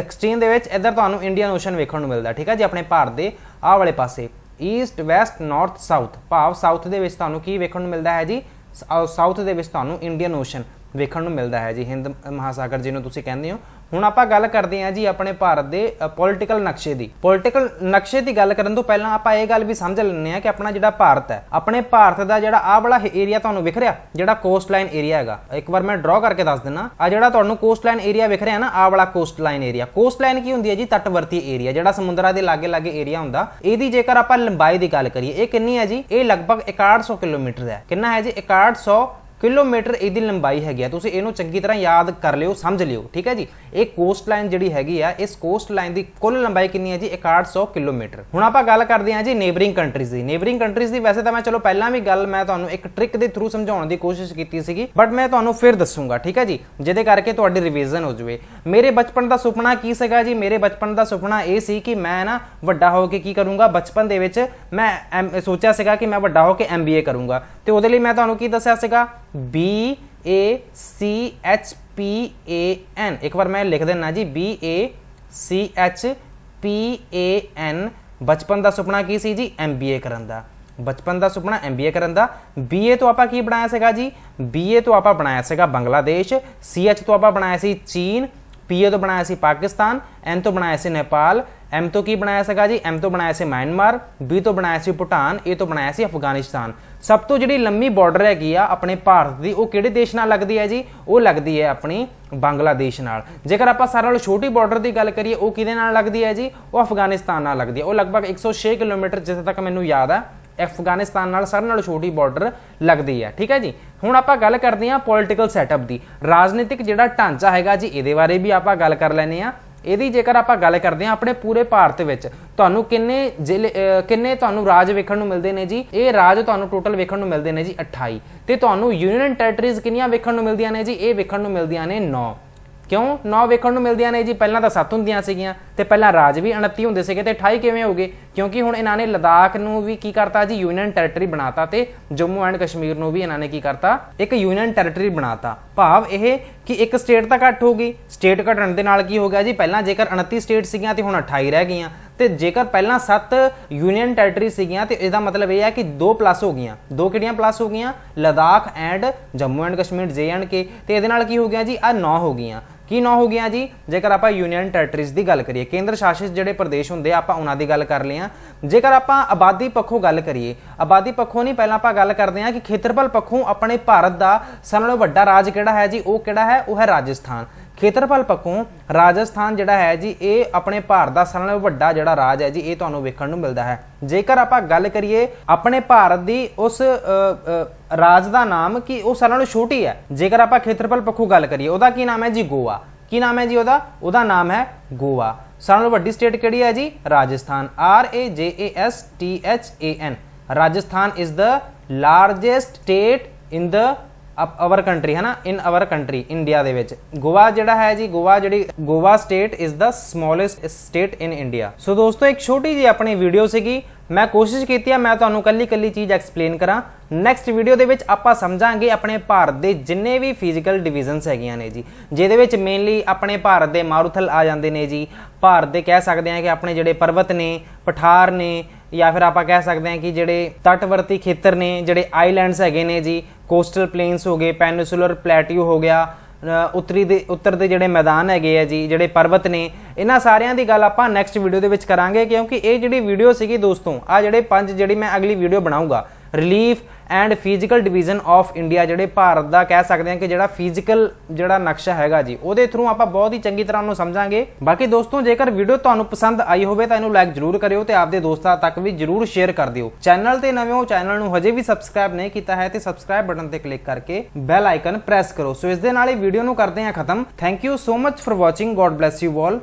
Speaker 1: ਐਕਸਟ੍ਰੀਮ ਦੇ ਵਿੱਚ ਇਧਰ ਤੁਹਾਨੂੰ ਇੰਡੀਅਨ ਓਸ਼ਨ ਵੇਖਣ ਨੂੰ ਮਿਲਦਾ ਠੀਕ ਆ ਜੀ ਆਪਣੇ ਭਾਰਤ ਦੇ ਆਹ ਵਾਲੇ ਪਾਸੇ ਈਸਟ ਵੈਸਟ ਨਾਰਥ ਸਾਊਥ ਭਾਵ ਸਾਊਥ ਦੇ ਵਿੱਚ ਤੁਹਾਨੂੰ ਕੀ ਵੇਖਣ ਨੂੰ ਮਿਲਦਾ ਹੈ ਜੀ ਸਾਊਥ ਦੇ ਵਿੱਚ ਤੁਹਾਨੂੰ ਇੰਡੀਅਨ ਓਸ਼ਨ ਵੇਖਣ ਨੂੰ ਮਿਲਦਾ ਹੈ ਜੀ ਹਿੰਦ ਮਹਾਸਾਗਰ ਜਿਹਨੂੰ ਤੁਸੀਂ ਕਹਿੰਦੇ ਹੋ ਹੁਣ ਆਪਾਂ ਗੱਲ ਕਰਦੇ ਹਾਂ ਜੀ ਆਪਣੇ ਭਾਰਤ ਦੇ ਪੋਲਿਟੀਕਲ ਨਕਸ਼ੇ ਦੀ ਪੋਲਿਟੀਕਲ ਨਕਸ਼ੇ ਦੀ ਗੱਲ ਕਰਨ ਤੋਂ ਪਹਿਲਾਂ ਆਪਾਂ ਇਹ ਗੱਲ ਵੀ ਸਮਝ ਲੈਣੇ ਆ ਕਿ ਆਪਣਾ ਜਿਹੜਾ ਭਾਰਤ ਹੈ ਆਪਣੇ ਭਾਰਤ ਦਾ ਜਿਹੜਾ ਆਹ ਵਾਲਾ ਏਰੀਆ ਤੁਹਾਨੂੰ ਵਿਖ ਰਿਹਾ ਜਿਹੜਾ ਕੋਸਟ ਲਾਈਨ ਏਰੀਆ ਹੈਗਾ ਇੱਕ ਵਾਰ ਮੈਂ ਡਰਾ ਕਰਕੇ ਦੱਸ ਦਿੰਨਾ ਆ ਜਿਹੜਾ ਤੁਹਾਨੂੰ ਕੋਸਟ ਲਾਈਨ ਏਰੀਆ ਵਿਖ ਰਿਹਾ ਨਾ ਆਹ ਵਾਲਾ coast line area coast line ਕੀ ਹੁੰਦੀ ਹੈ ਜੀ ਤਟਵਰਤੀ ਏਰੀਆ ਜਿਹੜਾ ਸਮੁੰਦਰਾਂ ਦੇ ਲਾਗੇ ਲਾਗੇ ਏਰੀਆ ਹੁੰਦਾ ਇਹਦੀ ਜੇਕਰ ਆਪਾਂ ਲੰਬਾਈ ਦੀ ਗੱਲ ਕਰੀਏ ਇਹ ਕਿੰਨੀ ਹੈ ਜੀ ਇਹ ਲਗਭਗ 6100 ਕਿਲੋਮੀਟਰ ਹੈ ਕਿੰਨਾ ਹੈ ਜੀ 6100 ਕਿਲੋਮੀਟਰ ਇਹਦੀ ਲੰਬਾਈ ਹੈਗੀ ਆ ਤੁਸੀਂ ਇਹਨੂੰ ਚੰਗੀ ਤਰ੍ਹਾਂ ਯਾਦ ਕਰ ਲਿਓ ਸਮਝ ਲਿਓ ਠੀਕ ਹੈ ਜੀ ਇਹ ਕੋਸਟ ਲਾਈਨ ਜਿਹੜੀ ਹੈਗੀ ਆ ਇਸ ਕੋਸਟ ਲਾਈਨ ਦੀ ਕੁੱਲ ਲੰਬਾਈ ਕਿੰਨੀ ਹੈ ਜੀ 6100 ਕਿਲੋਮੀਟਰ ਹੁਣ ਆਪਾਂ ਗੱਲ ਕਰਦੇ ਆ ਜੀ ਨੇਬਰਿੰਗ ਕੰਟਰੀਜ਼ ਦੀ ਨੇਬਰਿੰਗ ਕੰਟਰੀਜ਼ ਦੀ ਵੈਸੇ ਤਾਂ ਮੈਂ ਚਲੋ ਪਹਿਲਾਂ ਵੀ ਗੱਲ ਮੈਂ ਤੁਹਾਨੂੰ ਇੱਕ ਟ੍ਰਿਕ ਦੇ ਥਰੂ ਸਮਝਾਉਣ ਦੀ ਕੋਸ਼ਿਸ਼ ਕੀਤੀ ਸੀਗੀ ਬਟ ਮੈਂ ਤੁਹਾਨੂੰ ਫਿਰ ਦੱਸੂਗਾ ਠੀਕ ਹੈ ਜੀ ਜਿਹਦੇ ਕਰਕੇ ਤੁਹਾਡੀ ਰਿਵੀਜ਼ਨ ਹੋ ਜਾਵੇ ਮੇਰੇ ਬਚਪਨ ਦਾ ਸੁਪਨਾ ਕੀ ਸੀਗਾ ਜੀ ਮੇਰੇ ਬਚਪਨ ਦਾ ਸੁਪਨਾ ਇਹ ਸੀ ਕਿ ਮੈਂ ਨਾ ਵੱਡਾ ਹੋ ਕੇ ਕੀ ਕਰੂੰਗਾ ਬਚਪਨ ਦੇ ਵਿੱਚ ਮੈਂ ਸੋਚਿਆ ਸੀਗਾ ਕਿ ਮੈਂ ਵੱਡਾ ਹੋ ਕੇ ਐਮਬੀਏ ਕਰੂੰਗਾ ਤੇ ਉਹਦੇ ਲਈ ਮੈਂ ਤੁਹਾਨੂੰ ਕੀ ਦੱਸਿਆ ਸੀਗਾ B A C H P A N एक बार मैं लिख देना जी B A C H P A N ਬਚਪਨ ਦਾ ਸੁਪਨਾ ਕੀ ਸੀ ਜੀ ਐਮਬੀਏ ਕਰਨ ਦਾ ਬਚਪਨ ਦਾ ਸੁਪਨਾ ਐਮਬੀਏ ਕਰਨ ਦਾ ਬੀਏ ਤੋਂ ਆਪਾਂ ਕੀ ਬਣਾਇਆ ਸੀਗਾ ਜੀ ਬੀਏ ਤੋਂ ਆਪਾਂ ਬਣਾਇਆ ਸੀਗਾ ਬੰਗਲਾਦੇਸ਼ ਸੀਐਚ ਤੋਂ ਆਪਾਂ ਬਣਾਇਆ ਸੀ ਚੀਨ ਪੀਏ ਤੋਂ ਬਣਾਇਆ ਸੀ ਪਾਕਿਸਤਾਨ ਐਨ ਤੋਂ ਬਣਾਇਆ ਸੀ ਨੇਪਾਲ ਐਮ ਤੋਂ ਕੀ ਬਣਾਇਆ ਸੀਗਾ ਜੀ ਐਮ ਤੋਂ ਬਣਾਇਆ ਸੀ ਮਿਆਂਮਾਰ ਬੀ ਤੋਂ ਬਣਾਇਆ ਸੀ ਭੂਟਾਨ ਏ ਤੋਂ ਬਣਾਇਆ ਸੀ ਅਫਗਾਨਿਸਤਾਨ ਸਭ ਤੋਂ ਜਿਹੜੀ ਲੰਮੀ ਬਾਰਡਰ ਹੈਗੀ ਆ ਆਪਣੇ ਭਾਰਤ ਦੀ ਉਹ ਕਿਹੜੇ ਦੇਸ਼ ਨਾਲ ਲੱਗਦੀ ਹੈ ਜੀ ਉਹ ਲੱਗਦੀ ਹੈ ਆਪਣੀ ਬੰਗਲਾਦੇਸ਼ ਨਾਲ ਜੇਕਰ ਆਪਾਂ ਸਾਰਿਆਂ ਨਾਲੋਂ ਛੋਟੀ ਬਾਰਡਰ ਦੀ ਗੱਲ ਕਰੀਏ ਉਹ ਕਿਹਦੇ ਨਾਲ ਲੱਗਦੀ ਹੈ ਜੀ ਉਹ ਅਫਗਾਨਿਸਤਾਨ ਨਾਲ ਲੱਗਦੀ ਹੈ ਉਹ ਲਗਭਗ 106 ਕਿਲੋਮੀਟਰ ਜਿੱਥੇ ਤੱਕ ਮੈਨੂੰ ਯਾਦ ਆ ਅਫਗਾਨਿਸਤਾਨ ਨਾਲ ਸਾਰਿਆਂ ਨਾਲੋਂ ਛੋਟੀ ਬਾਰਡਰ ਲੱਗਦੀ ਹੈ ਠੀਕ ਹੈ ਜੀ ਹੁਣ ਆਪਾਂ ਗੱਲ ਕਰਦੇ ਹਾਂ ਪੋਲਿਟੀਕਲ ਸੈਟਅਪ ਦੀ ਰਾਜਨੀਤਿਕ ਜਿਹੜਾ ਢਾਂਚਾ ਹੈਗਾ ਜੀ ਇਹਦੇ ਬਾਰੇ ਵੀ ਆਪਾਂ ਗੱਲ ਕਰ ਲੈਨੇ ਆ ਇਹਦੀ ਜੇਕਰ ਆਪਾਂ ਗੱਲ ਕਰਦੇ ਹਾਂ ਆਪਣੇ ਪੂਰੇ ਭਾਰਤ ਵਿੱਚ ਤੁਹਾਨੂੰ ਕਿੰਨੇ ਜ਼ਿਲ੍ਹੇ ਕਿੰਨੇ ਤੁਹਾਨੂੰ ਰਾਜ ਵੇਖਣ ਨੂੰ ਮਿਲਦੇ ਨੇ ਜੀ ਇਹ ਰਾਜ ਤੁਹਾਨੂੰ ਟੋਟਲ ਵੇਖਣ ਨੂੰ ਮਿਲਦੇ ਨੇ ਜੀ 28 ਤੇ ਤੁਹਾਨੂੰ ਯੂਨੀਅਨ ਟੈਰੀਟਰੀਜ਼ ਕਿੰਨੀਆਂ ਵੇਖਣ ਨੂੰ ਮਿਲਦੀਆਂ ਨੇ ਜੀ ਇਹ ਵੇਖਣ ਨੂੰ ਮਿਲਦੀਆਂ ਨੇ 9 ਕਿਉਂ 9 ਵੇਖਣ ਨੂੰ ਮਿਲਦੀਆਂ ਨੇ ਜੀ ਪਹਿਲਾਂ ਤਾਂ 7 ਹੁੰਦੀਆਂ ਸੀਗੀਆਂ ਤੇ ਪਹਿਲਾਂ ਰਾਜ ਵੀ 29 ਹੁੰਦੇ ਸੀਗੇ ਤੇ 28 ਕਿਵੇਂ ਹੋਗੇ ਕਿਉਂਕਿ ਹੁਣ ਇਹਨਾਂ ਨੇ ਲਦਾਖ ਨੂੰ ਵੀ ਕੀ ਕਰਤਾ ਜੀ ਯੂਨੀਅਨ ਟੈਰੀਟਰੀ ਬਣਾਤਾ ਤੇ ਜੰਮੂ ਐਂਡ ਕਸ਼ਮੀਰ ਨੂੰ ਵੀ ਇਹਨਾਂ ਨੇ ਕੀ ਕਰਤਾ ਇੱਕ ਯੂਨੀਅਨ ਟੈਰੀਟਰੀ ਬਣਾਤਾ ਭਾਵ ਇਹ ਕਿ ਇੱਕ ਸਟੇਟ ਤਾਂ ਘੱਟ ਹੋ ਗਈ ਸਟੇਟ ਘਟਣ ਦੇ ਨਾਲ ਕੀ ਹੋ ਗਿਆ ਜੀ ਪਹਿਲਾਂ ਜੇਕਰ 29 ਸਟੇਟ ਸੀਗੀਆਂ ਤੇ ਹੁਣ 28 ਰਹਿ ਗਈਆਂ ਤੇ ਜੇਕਰ ਪਹਿਲਾਂ 7 ਯੂਨੀਅਨ ਟੈਰੀਟਰੀ ਸੀਗੀਆਂ ਤੇ ਇਹਦਾ ਮਤਲਬ ਇਹ ਹੈ ਕਿ 2 ਪਲੱਸ ਹੋ ਗਈਆਂ ਦੋ ਕਿਹੜੀਆਂ ਪਲੱਸ ਹੋ ਗਈਆਂ Ladakh and Jammu and Kashmir J and ਕੇ ਤੇ ਇਹਦੇ ਨਾਲ ਕੀ ਹੋ ਗਿਆ ਜੀ ਆ 9 ਹੋ ਗਈਆਂ ਕੀ ਨਾ ਹੋ ਗਿਆ ਜੀ ਜੇਕਰ ਆਪਾਂ ਯੂਨੀਅਨ ਟੈਰੀਟਰੀਜ਼ ਦੀ ਗੱਲ ਕਰੀਏ ਕੇਂਦਰ ਸ਼ਾਸਿਤ ਜਿਹੜੇ ਪ੍ਰਦੇਸ਼ ਹੁੰਦੇ ਆਪਾਂ ਉਹਨਾਂ ਦੀ ਗੱਲ ਕਰ ਲਿਆ ਜੇਕਰ ਆਪਾਂ ਆਬਾਦੀ ਪੱਖੋਂ ਗੱਲ ਕਰੀਏ ਆਬਾਦੀ ਪੱਖੋਂ ਨਹੀਂ ਪਹਿਲਾਂ ਆਪਾਂ ਗੱਲ ਕਰਦੇ ਹਾਂ ਕਿ ਖੇਤਰਫਲ ਪੱਖੋਂ ਆਪਣੇ ਭਾਰਤ ਦਾ ਸਭ ਨਾਲੋਂ ਵੱਡਾ ਰਾਜ ਕਿਹੜਾ ਹੈ ਜੀ ਉਹ ਕਿਹੜਾ ਹੈ ਉਹ ਹੈ ਰਾਜਸਥਾਨ ਖੇਤਰਫਲ ਪੱਖੋਂ ਰਾਜਸਥਾਨ ਜਿਹੜਾ ਹੈ ਜੀ ਇਹ ਆਪਣੇ ਭਾਰਤ ਦਾ ਸਾਰਿਆਂ ਨਾਲੋਂ ਵੱਡਾ ਜਿਹੜਾ ਰਾਜ ਹੈ ਜੀ ਇਹ ਤੁਹਾਨੂੰ ਵੇਖਣ ਨੂੰ ਮਿਲਦਾ ਹੈ ਜੇਕਰ ਆਪਾਂ ਗੱਲ ਕਰੀਏ ਆਪਣੇ ਭਾਰਤ ਦੀ ਉਸ ਰਾਜ ਦਾ ਨਾਮ ਕਿ ਉਹ ਸਾਰਿਆਂ ਨਾਲੋਂ ਛੋਟੀ ਹੈ ਜੇਕਰ ਆਪਾਂ ਖੇਤਰਫਲ ਪੱਖੋਂ ਗੱਲ ਕਰੀਏ ਉਹਦਾ ਕੀ ਨਾਮ ਹੈ ਜੀ ਗੋਆ ਕੀ ਨਾਮ ਹੈ ਜੀ ਉਹਦਾ ਉਹਦਾ ਨਾਮ ਹੈ ਗੋਆ ਸਾਰਿਆਂ ਨਾਲੋਂ ਵੱਡੀ ਸਟੇਟ ਕਿਹੜੀ ਹੈ ਜੀ Rajasthan R A J A S T H A N Rajasthan is the largest state in the up our country ਹੈ ਨਾ ਇਨ ਆਵਰ ਕੰਟਰੀ ਇੰਡੀਆ ਦੇ ਵਿੱਚ ਗੋਆ ਜਿਹੜਾ ਹੈ ਜੀ ਗੋਆ ਜਿਹੜੀ Goa state is the smallest state in India so ਦੋਸਤੋ ਇੱਕ ਛੋਟੀ ਜੀ ਆਪਣੀ ਵੀਡੀਓ ਸੀਗੀ ਮੈਂ ਕੋਸ਼ਿਸ਼ ਕੀਤੀ ਆ ਮੈਂ ਤੁਹਾਨੂੰ ਕੱਲੀ ਕੱਲੀ ਚੀਜ਼ ਐਕਸਪਲੇਨ ਕਰਾਂ ਨੈਕਸਟ ਵੀਡੀਓ ਦੇ ਵਿੱਚ ਆਪਾਂ ਸਮਝਾਂਗੇ ਆਪਣੇ ਭਾਰਤ ਦੇ ਜਿੰਨੇ ਵੀ ਫਿਜ਼ੀਕਲ ਡਿਵੀਜ਼ਨਸ ਹੈਗੀਆਂ ਨੇ ਜੀ ਜਿਹਦੇ ਵਿੱਚ ਮੇਨਲੀ ਆਪਣੇ ਭਾਰਤ ਦੇ ਮਾਰੂਥਲ ਆ ਜਾਂਦੇ ਨੇ ਜੀ ਭਾਰਤ ਦੇ ਕਹਿ ਸਕਦੇ ਆ ਕਿ ਆਪਣੇ ਜਿਹੜੇ ਪਰਬਤ ਨੇ ਪਠਾਰ ਨੇ ਜਾਂ ਫਿਰ ਆਪਾਂ ਕਹਿ ਸਕਦੇ ਹਾਂ ਕਿ ਜਿਹੜੇ ਤਟਵਰਤੀ ਖੇਤਰ ਨੇ ਜਿਹੜੇ ਆਈਲੈਂਡਸ ਹੈਗੇ ਨੇ ਜੀ ਕੋਸਟਲ ਪਲੇਨਸ ਹੋ ਗਏ ਪੈਨਿਸੂਲਰ ਪਲੇਟਿਊ ਹੋ ਗਿਆ ਉੱਤਰੀ ਦੇ ਉੱਤਰ ਦੇ ਜਿਹੜੇ ਮੈਦਾਨ ਹੈਗੇ ਆ ਜੀ ਜਿਹੜੇ ਪਰਬਤ ਨੇ ਇਹਨਾਂ ਸਾਰਿਆਂ ਦੀ ਗੱਲ ਆਪਾਂ ਨੈਕਸਟ ਵੀਡੀਓ ਦੇ ਵਿੱਚ ਕਰਾਂਗੇ ਕਿਉਂਕਿ ਇਹ ਜਿਹੜੀ ਵੀਡੀਓ ਸੀਗੀ ਦੋਸਤੋ ਆ ਜਿਹੜੇ ਪੰਜ ਜਿਹੜੀ ਮੈਂ ਅਗਲੀ ਵੀਡੀਓ ਬਣਾਉਂਗਾ relief and physical division of India ਜਿਹੜੇ ਭਾਰਤ ਦਾ ਕਹਿ ਸਕਦੇ ਹਾਂ ਕਿ ਜਿਹੜਾ ਫਿਜ਼ੀਕਲ ਜਿਹੜਾ ਨਕਸ਼ਾ ਹੈਗਾ ਜੀ ਉਹਦੇ ਥਰੂ ਆਪਾਂ ਬਹੁਤ ਹੀ ਚੰਗੀ ਤਰ੍ਹਾਂ ਉਹਨੂੰ ਸਮਝਾਂਗੇ ਬਾਕੀ ਦੋਸਤੋ ਜੇਕਰ ਵੀਡੀਓ ਤੁਹਾਨੂੰ ਪਸੰਦ ਆਈ ਹੋਵੇ ਤਾਂ ਇਹਨੂੰ ਲਾਈਕ ਜ਼ਰੂਰ ਕਰਿਓ ਤੇ ਆਪਦੇ ਦੋਸਤਾਂ ਤੱਕ ਵੀ ਜ਼ਰੂਰ ਸ਼ੇਅਰ ਕਰ ਦਿਓ ਚੈਨਲ ਤੇ ਨਵੇਂ ਹੋ ਚੈਨਲ ਨੂੰ ਹਜੇ ਵੀ ਸਬਸਕ੍ਰਾਈਬ ਨਹੀਂ ਕੀਤਾ ਹੈ ਤੇ ਸਬਸਕ੍ਰਾਈਬ ਬਟਨ ਤੇ ਕਲਿੱਕ ਕਰਕੇ ਬੈਲ ਆਈਕਨ ਪ੍ਰੈਸ ਕਰੋ ਸੋ ਇਸ ਦੇ ਨਾਲ ਹੀ ਵੀਡੀਓ ਨੂੰ ਕਰਦੇ ਹਾਂ ਖਤਮ thank you so much for watching God bless you all